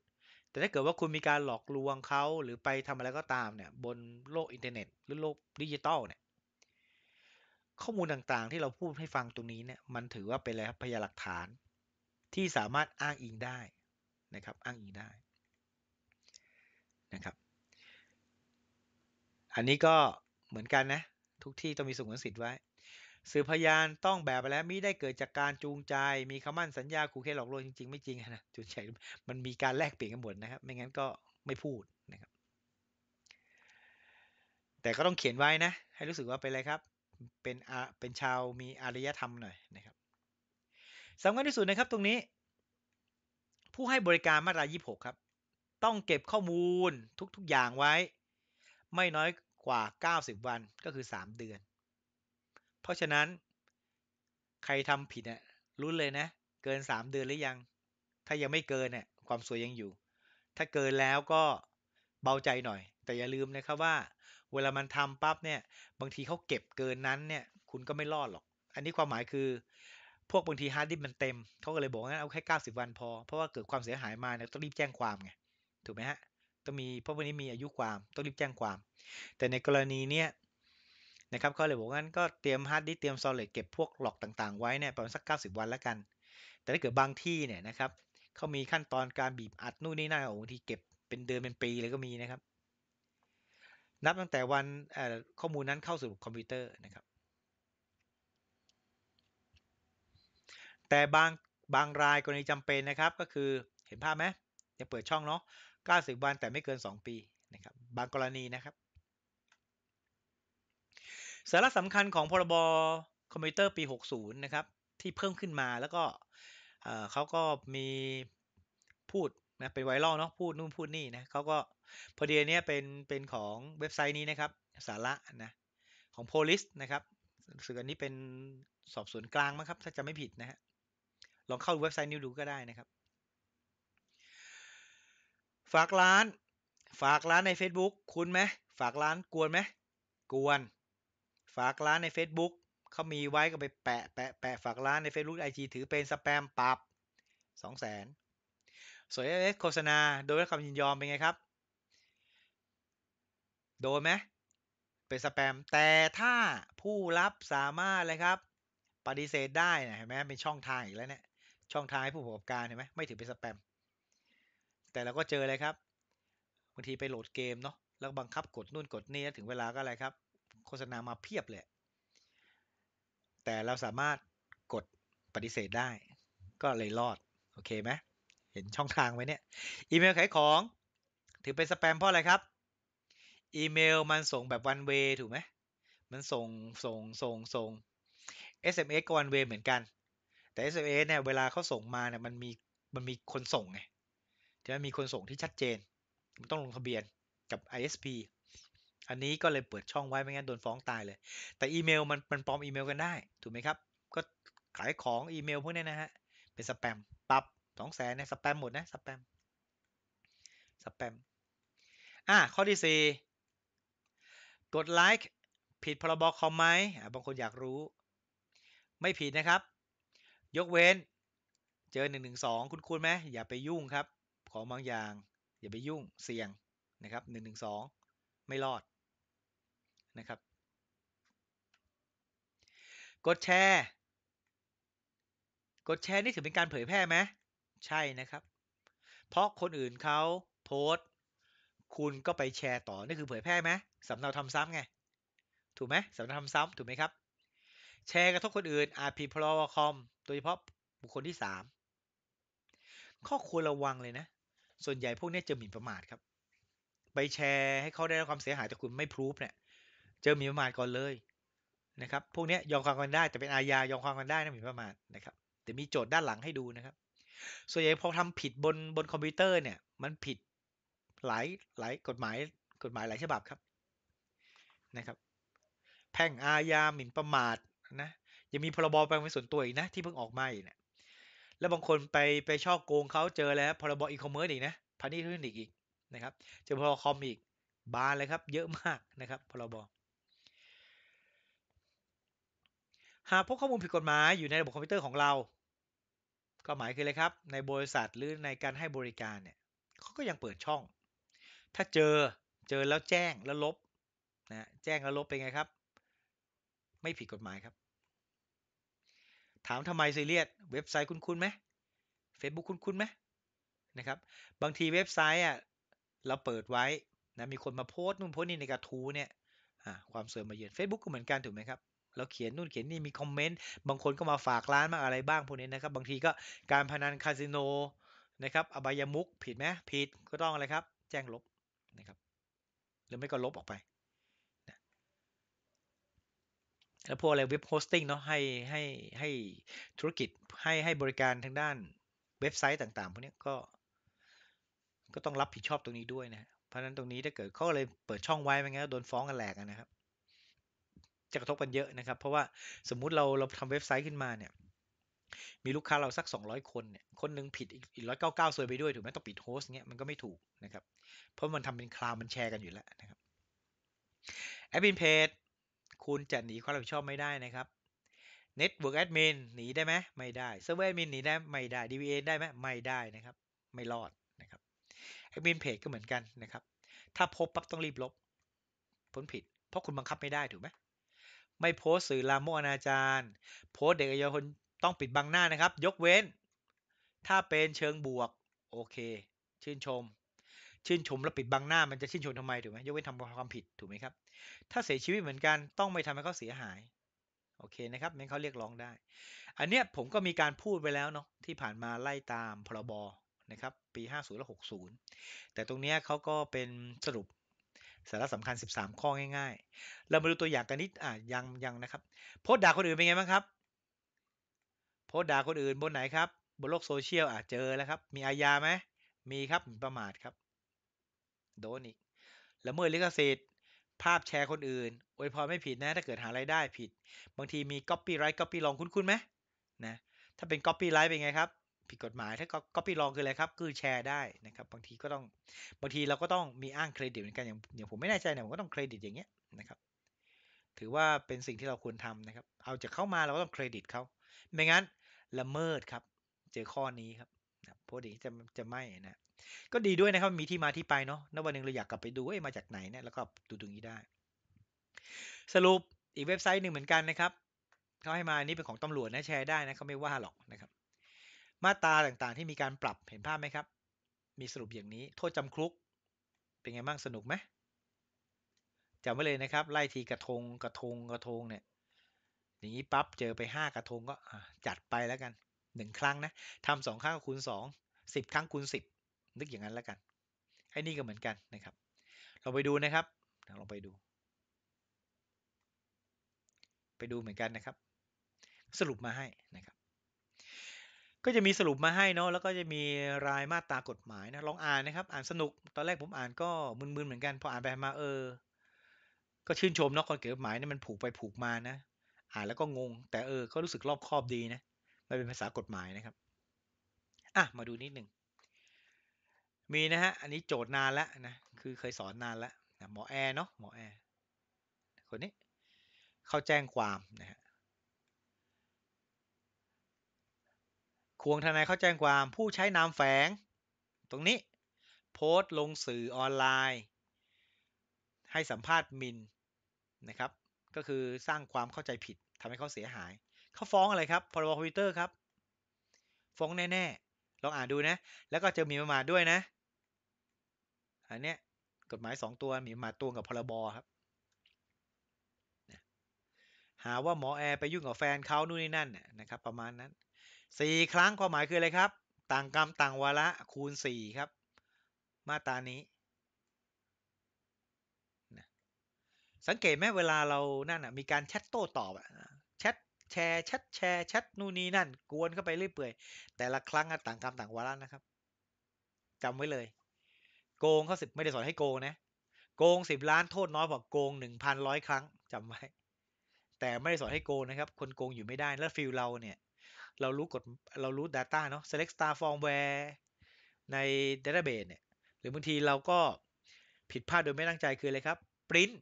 S1: แต่ถ้าเกิดว่าคุณมีการหลอกลวงเขา หรือไปทำอะไรก็ตามเนี่ยบนโลกอินเทอร์เน็ตหรือโลกดิจิตอลเนี่ยข้อมูลต่างๆ ที่เราพูดให้ฟังตรงนี้เนี่ยมันถือว่าเป็นอะไรครับพยานหลักฐานที่สามารถอ้างอิงได้นะครับ อ้างอิงได้นะครับ อันนี้ก็เหมือนกันนะ ทุกที่ต้องมีสงวสิทธิ์ไว้ สื่อพยานต้องแบบไปแล้วมิได้เกิดจากการจูงใจมีคำมั่นสัญญาคู่เค้หลอกลวงจริงๆไม่จริงนะจุดใจมันมีการแลกเปลี่ยนกันหมดนะครับ ไม่งั้นก็ไม่พูดนะครับ แต่ก็ต้องเขียนไว้นะให้รู้สึกว่าเป็นอะไรครับเป็นอาเป็นชาวมีอารยธรรมหน่อยนะครับสำคัญที่สุดนะครับตรงนี้ ผู้ให้บริการมาตรา 26 ครับ ต้องเก็บข้อมูลทุก ๆ อย่างไว้ ไม่น้อยกว่า 90 วัน ก็คือ 3 เดือน เพราะฉะนั้น ใครทำผิดเนะรู้เลยนะ เกิน 3 เดือนหรือยัง ถ้ายังไม่เกินเนี่ยความสวยยังอยู่ ถ้าเกินแล้วก็เบาใจหน่อย แต่อย่าลืมนะครับว่าเวลามันทำปั๊บเนี่ย บางทีเขาเก็บเกินนั้นเนี่ย คุณก็ไม่รอดหรอก อันนี้ความหมายคือ พวกบางทีฮาร์ดดิสมันเต็มเขาก็เลยบอกงั้นเอาแค่เก้าสิบวันพอเพราะว่าเกิดความเสียหายมาเนี่ยต้องรีบแจ้งความไงถูกไหมฮะต้องมีเพราะวันนี้มีอายุความต้องรีบแจ้งความ แต่ในกรณีเนี้ยนะครับเขาเลยบอกงั้นก็เตรียมฮาร์ดดิสเตรียมโซลิดเก็บพวกหลอกต่างๆไว้เนี่ยประมาณสัก90 วันแล้วกัน แต่ถ้าเกิดบางที่เนี่ยนะครับเขามีขั้นตอนการบีบอัดนู่นนี่นั่นบางทีเก็บเป็นเดือนเป็นปีเลยก็มีนะครับนับตั้งแต่วันข้อมูลนั้นเข้าสู่คอมพิวเตอร์นะครับ แต่บางบางรายกรณีจำเป็นนะครับก็คือเห็นภาพไหมยังเปิดช่องเนาะ90 วันแต่ไม่เกิน 2 ปีนะครับบางกรณีนะครับสาระสำคัญของพรบคอมพิวเตอร์ปี 60นะครับที่เพิ่มขึ้นมาแล้วก็เขาก็มีพูดนะเป็นไวรัลเนาะพูดนู่นพูดนี่นะเขาก็พอดีเนี้ยเป็นเป็นของเว็บไซต์นี้นะครับสาระนะของโพลิสนะครับสื่ออันนี้เป็นสอบสวนกลางมั้งครับถ้าจะไม่ผิดนะฮะลองเข้าเว็บไซต์นี้ดูก็ได้นะครับฝากร้าน ฝากร้านใน Facebook คุณไหมฝากร้านกวนไหมกวน ฝากร้านใน Facebook เขามีไว้ก็ไปแปะแปะแปะฝากร้านใน Facebook IG ถือเป็นสแปมปรับ2 0 0 0 0นส่วนโฆษณา โดยรับคำยินยอมเป็นไงครับโดนไหมเป็นสแปม แต่ถ้าผู้รับสามารถเลยครับ ปฏิเสธได้นะเห็นไหมเป็นช่องทางอีกแล้วเนี่ยช่องทางให้ผู้ประกอบการเห็นไหมไม่ถือเป็นสแปม แต่เราก็เจอเลยครับบางทีไปโหลดเกมเนาะแล้วบังคับกดนู่นกดนี่แล้วถึงเวลาก็อะไรครับ โฆษณามาเพียบเลยแต่เราสามารถกดปฏิเสธได้ ก็เลยรอดโอเคไหมเห็นช่องทางไว้เนี่ยอีเมลขายของถือเป็นสแปมเพราะอะไรครับอีเมลมันส่งแบบ one way ถูกไหม มันส่งส่งส่ง ส่ง SMS ก็ one way เหมือนกัน แต่ SMS เนี่ย เวลาเขาส่งมาเนี่ย มันมี มันมีคนส่งไงจะมีคนส่งที่ชัดเจน มันต้องลงทะเบียนกับ ISP อันนี้ก็เลยเปิดช่องไว้ ไม่งั้นโดนฟ้องตายเลย แต่อีเมลมัน มันปลอมอีเมลกันได้ ถูกไหมครับ ก็ขายของอีเมลพวกนี้นะฮะ เป็นสแปม ปัับสองแสนเนี่ย สแปมหมดนะ สแปม สแปม อ่ะข้อที่4กดไลค์ผิดพรบ คอมไหม บางคนอยากรู้ ไม่ผิดนะครับ ยกเว้นเจอ1นึคุณคุณไหมอย่าไปยุ่งครับ ของบางอย่าง อย่าไปยุ่งเสี่ยงนะครับ1นึไม่รอดนะครับ กดแชร์ กดแชร์นี่ถือเป็นการเผยแพร่ไหมใช่นะครับ เพราะคนอื่นเขาโพสตคุณก็ไปแชร์ต่อนี่คือเผยแพร่ไหมสำเนาทำซ้ำไง ถูกไหมสำเนาทำซ้ำถูกไหมครับ แชร์กระทบคนอื่นอาพีพลพวคอมโดยเฉพาะบุคคลที่สามข้อควรระวังเลยนะ ส่วนใหญ่พวกนี้เจอหมิ่นประมาทครับ ไปแชร์ให้เขาได้รับความเสียหายแต่คุณไม่พรูฟเนี่ยเจอหมิ่นประมาทก่อนเลยนะครับพวกนี้ยอมความกันได้แต่เป็นอาญายอมความกันได้นะหมิ่นประมาทนะครับแต่มีโจทย์ด้านหลังให้ดูนะครับ ส่วนใหญ่พอทำผิดบนบนคอมพิวเตอร์เนี่ยมันผิดหลายหลายกฎหมายกฎหมายหลายฉบับครับนะครับ แพ่ง อาญาหมิ่นประมาทนะยังมีพรบแปลงเป็นส่วนตัวอีกนะ ที่เพิ่งออกมาอีกนะแล้วบางคนไปไปชอบโกงเขาเจอแล้ว พรบอีคอมเมิร์ซอีกนะพันนี่ทุนอีกอีกนะครับเจอพรบคอมอีกบานเลยครับ เยอะมากนะครับพรบหากพบข้อมูลผิดกฎหมายอยู่ในระบบคอมพิวเตอร์ของเราก็หมายคืออะไรครับในบริษัทหรือในการให้บริการเนี่ยเขาก็ยังเปิดช่องถ้าเจอ เจอแล้วแจ้งแล้วลบ นะแจ้งแล้วลบเป็นไงครับ ไม่ผิดกฎหมายครับ ถามทำไมซีเรียส เว็บไซต์คุ้นๆไหมเฟซบุ๊กคุ้นๆไหมนะครับ บางทีเว็บไซต์อ่ะ เราเปิดไว้นะ มีคนมาโพสต์นู่นโพสต์นี่ในกระทู้เนี่ยความเสื่อมมาเยือน Facebook ก็เหมือนกันถูกไหมครับ เราเขียนนู่นเขียนนี่มีคอมเมนต์ บางคนก็มาฝากร้านมาอะไรบ้างพวกนี้นะครับ บางทีก็ การพนันคาสิโน นะครับ อบายมุกผิดไหมผิด ก็ต้องอะไรครับ แจ้งลบนะครับหรือไม่ก็ลบออกไปนะแล้วพวกอะไรเว็บโฮสติ้งเนาะให้ให้ให้ธุรกิจให้ให้บริการทางด้านเว็บไซต์ต่างๆพวกนี้ก็ก็ต้องรับผิดชอบตรงนี้ด้วยนะเพราะนั้นตรงนี้ถ้าเกิดเขาเลยเปิดช่องไว้ไงั้นโดนฟ้องกันแหลกนะครับจะกระทบกันเยอะนะครับ เพราะว่าสมมุติเราเราทำเว็บไซต์ขึ้นมาเนี่ยมีลูกค้าเราสัก 200 คนเนี่ยคนนึงผิดอีกร้อยเก้าเก้าซวยไปด้วยถูกไหมต้องปิดโฮสต์เงี้ยมันก็ไม่ถูกนะครับเพราะมันทำเป็นคลาวมันแชร์กันอยู่แล้วนะครับแอดมินเพจคุณจะหนีความรับผิดชอบไม่ได้นะครับเเวิร์กแอดมินหนีได้ไหมไม่ได้เวอร์แอดมินหนีได้ไม่ได้ดีีเอได้ไหมไม่ได้นะครับ ไม่รอดนะครับแอดมินเพจก็เหมือนกันนะครับ ถ้าพบปั๊บต้องรีบลบพ้นผิด เพราะคุณบังคับไม่ได้ถูกไหมไม่โพสต์สื่อลามกอนาจารโพสเด็กายาคนต้องปิดบังหน้านะครับ ยกเว้น ถ้าเป็นเชิงบวกโอเค ชื่นชม ชื่นชมแล้วปิดบังหน้ามันจะชื่นชมทำไมถูกไหมยกเว้นทำความผิด ถูกไหมครับ ถ้าเสียชีวิตเหมือนกันต้องไม่ทำให้เขาเสียหายโอเคนะครับงั้นเขาเรียกร้องได้ อันเนี้ยผมก็มีการพูดไปแล้วเนาะที่ผ่านมาไล่ตามพรบนะครับ ปี 50และ60แต่ตรงเนี้ยเขาก็เป็นสรุปสาระสำคัญ 13 ข้อง่าย ๆ เรามาดูตัวอย่างกันนิดอ่ะยังยังนะครับโพสด่าคนอื่นเป็นไงบ้างครับพสด่าคนอื่นบนไหนครับ บนโลกโซเชียลอ่ะเจอแล้วครับ มีอาญาไหมมีครับมีประมาทครับ โดนอีกละเมิดลิขสิทธิ์ภาพแชร์คนอื่นโอ้ยพอไม่ผิดนะ ถ้าเกิดหาไรายได้ผิด บางทีมีก๊อปปี้ไรก๊อปปี้ลองคุ้นๆไหมนะถ้าเป็นปปี้ไรต์เป็นไงครับ ผิดกฎหมายถ้าปปี้ลองคืออะไรครับคือแชร์ได้นะครับ บางทีก็ต้องบางทีเราก็ต้องมีอ้างเครดิตเหมือนกันอย่างอย่างผมไม่แน่ใจนะผมก็ต้องเครดิตอย่างเงี้ยนะครับถือว่าเป็นสิ่งที่เราควรทำนะครับเอาจากเข้ามาเราก็ต้องเครดิตเขาไม่งั้นละเมิดครับ เจอข้อนี้ครับโพสต์นี้จะจะไม่นะ ก็ดีด้วยนะครับมีที่มาที่ไปเนาะแล้ววันหนึ่งเราอยากกลับไปดูเอ้มาจากไหนเนี่ยแล้วก็ดูตรงนี้ได้ สรุปอีกเว็บไซต์หนึ่งเหมือนกันนะครับเขาให้มาอันนี้เป็นของตำรวจนะแชร์ได้นะเขาไม่ว่าหรอกนะครับ มาตราต่างๆที่มีการปรับเห็นภาพไหมครับ มีสรุปอย่างนี้โทษจำคุก เป็นไงบ้างสนุกไหมจำไว้เลยนะครับ ไล่ทีกระทงกระทงกระทงเนี่ยอย่างนี้ปั๊บเจอไปห้ากระทงก็จัดไปแล้วกันหนึ่งครั้งนะทำสองครั้งคูณสองสิบครั้งคูณสิบนึกอย่างนั้นแล้วกันไอ้นี่ก็เหมือนกันนะครับ เราไปดูนะครับลองไปดู ไปดูเหมือนกันนะครับ สรุปมาให้นะครับ ก็จะมีสรุปมาให้เนาะแล้วก็จะมีรายมาตรากฎหมายนะลองอ่านนะครับอ่านสนุก ตอนแรกผมอ่านก็มึนๆเหมือนกันพออ่านไปมาเออ ก็ชื่นชมเนาะคนเขียนกฎหมายนี่มันผูกไปผูกมานะอ่านแล้วก็งง แต่เออก็รู้สึกรอบคอบดีนะมันเป็นภาษากฎหมายนะครับ อ่ะ มาดูนิดหนึ่ง มีนะฮะ อันนี้โจทย์นานแล้วนะ คือเคยสอนนานแล้วนะหมอแอร์เนาะหมอแอร์ คนนี้ เข้าแจ้งความนะฮะควงทนายเข้าแจ้งความผู้ใช้นามแฝง ตรงนี้ โพสต์ลงสื่อออนไลน์ ให้สัมภาษณ์มิน นะครับก็คือสร้างความเข้าใจผิดทำให้เขาเสียหาย เขาฟ้องอะไรครับ พรบคอมพิวเตอร์ครับฟ้องแน่ๆลองอ่านดูนะ แล้วก็จะมีประมาทด้วยนะอันเนี้ยกฎหมาย 2 ตัว มีประมาทตัวกับพรบครับหาว่าหมอแอร์ไปยุ่งกับแฟนเขานู่นนี่นั่นนะครับ ประมาณนั้น 4 ครั้งความหมายคืออะไรครับ ต่างกรรมต่างวาระคูณ4ครับ มาตานี้สังเกตไหมเวลาเรานั่นอ่ะมีการแชทโต้ตอบอ่ะแชทแชร์แชทแชร์แชทนู่นนี่นั่นกวนเข้าไปเรื่อยเปื่อยแต่ละครั้งต่างกรรมต่างวาระนะครับ จำไว้เลย โกงเขาสิบไม่ได้สอนให้โกงนะโกงสิบล้านโทษน้อยกว่าโกงหนึ่งพันร้อยครั้งจำไว้ แต่ไม่ได้สอนให้โกงนะครับ คนโกงอยู่ไม่ได้ แล้วฟิลเราเนี่ย เรารู้กฎเรารู้ Data เนาะ select star firmware ใน database เนี่ยหรือบางทีเราก็ผิดพลาดโดยไม่ตั้งใจคืออะไรครับ print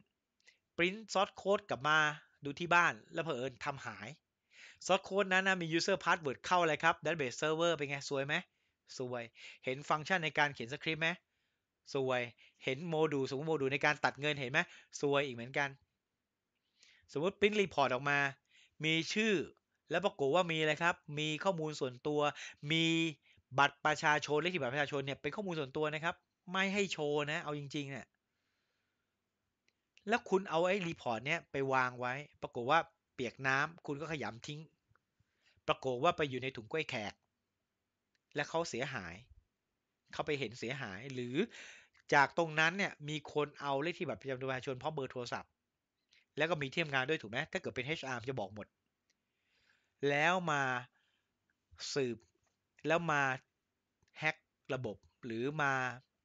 S1: ริ้นซอสโค้ดกลับมาดูที่บ้านแล้วเผอิญทำหายซอสโค้ดนั้นนะมี user password เข้าอะไรครับ database server เป็นไง สวยไหมสวย เห็นฟังก์ชันในการเขียนสคริปต์ไหมสวย เห็นโมดูลสมมติโมดูลในการตัดเงินเห็นไหมสวยอีกเหมือนกัน สมมติปริ้นรีพอร์ตออกมา มีชื่อแล้วปรากฏว่ามีอะไรครับมีข้อมูลส่วนตัว มีบัตรประชาชนเลขที่บัตรประชาชนเนี่ยเป็นข้อมูลส่วนตัวนะครับไม่ให้โชว์นะเอาจริงๆเนะี่ยแล้วคุณเอาไอ้รีพอร์ตเนี้ยไปวางไว้ ปรากฏว่าเปียกน้ำ คุณก็ขยำทิ้ง ปรากฏว่าไปอยู่ในถุงกล้วยแขก และเขาเสียหาย เขาไปเห็นเสียหาย หรือจากตรงนั้นเนี่ยมีคนเอาเลขที่แบบประจำตัวประชาชนพร้อมเบอร์โทรศัพท์ แล้วก็มีเทียมงานด้วยถูกไหมถ้าเกิดเป็น HR จะบอกหมด แล้วมาสืบ แล้วมาแฮกระบบ หรือมา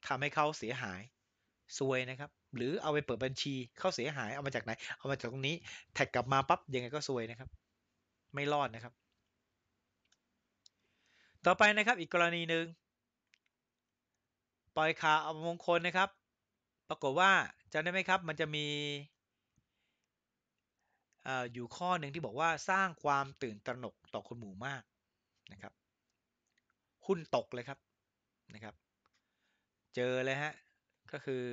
S1: ทำให้เขาเสียหาย ซวยนะครับหรือเอาไปเปิดบัญชีเข้าเสียหายเอามาจากไหน เอามาจากตรงนี้แท็กกลับมาปั๊บยังไงก็ซวยนะครับ ไม่รอดนะครับ ต่อไปนะครับอีกกรณีหนึ่งปล่อยข่าวอมงคลนะครับ ปรากฏว่าจำได้ไหมครับ มันจะมี อยู่ข้อหนึ่งที่บอกว่าสร้างความตื่นตระหนกต่อคนหมู่มากนะครับหุ้นตกเลยครับนะครับ เจอเลยฮะก็คือ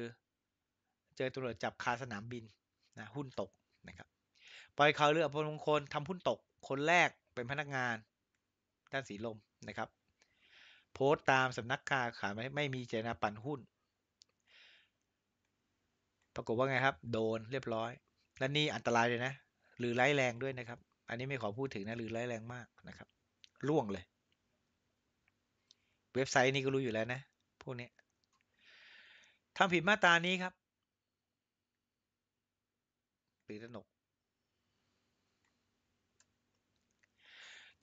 S1: เจอตำรวจจับคาสนามบินนะ หุ้นตกนะครับ ปล่อยเขาเรือพลมงคลทำหุ้นตก คนแรกเป็นพนักงาน ด้านสีลมนะครับ โพสต์ตามสำนักข่าวขาไม่ไม่มีเจนาปั่นหุ้น ปรากฏว่าไงครับ โดนเรียบร้อย และนี่อันตรายเลยนะ หรือไร้แรงด้วยนะครับ อันนี้ไม่ขอพูดถึงนะหรือไร้แรงมากนะครับ ร่วงเลย เว็บไซต์นี้ก็รู้อยู่แล้วนะ พวกนี้ทำผิดมาตานี้ครับหรือตนก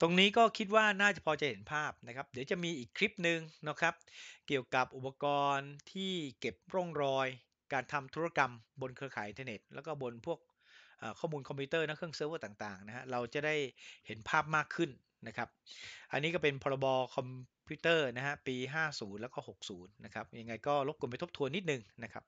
S1: ตรงนี้ก็คิดว่าน่าจะพอจะเห็นภาพนะครับ เดี๋ยวจะมีอีกคลิปหนึ่งนะครับ เกี่ยวกับอุปกรณ์ที่เก็บร่องรอยการทำธุรกรรมบนเครือข่ายอินเทอร์เน็ตแล้วก็บนพวกข้อมูลคอมพิวเตอร์นะเครื่องเซิร์ฟเวอร์ต่างๆนะฮะ เราจะได้เห็นภาพมากขึ้นนะครับ อันนี้ก็เป็นพรบคอมพิวเตอร์นะฮะ ปี 50 แล้วก็ 60 นะครับ ยังไงก็รบกวนไปทบทวนนิดนึงนะครับ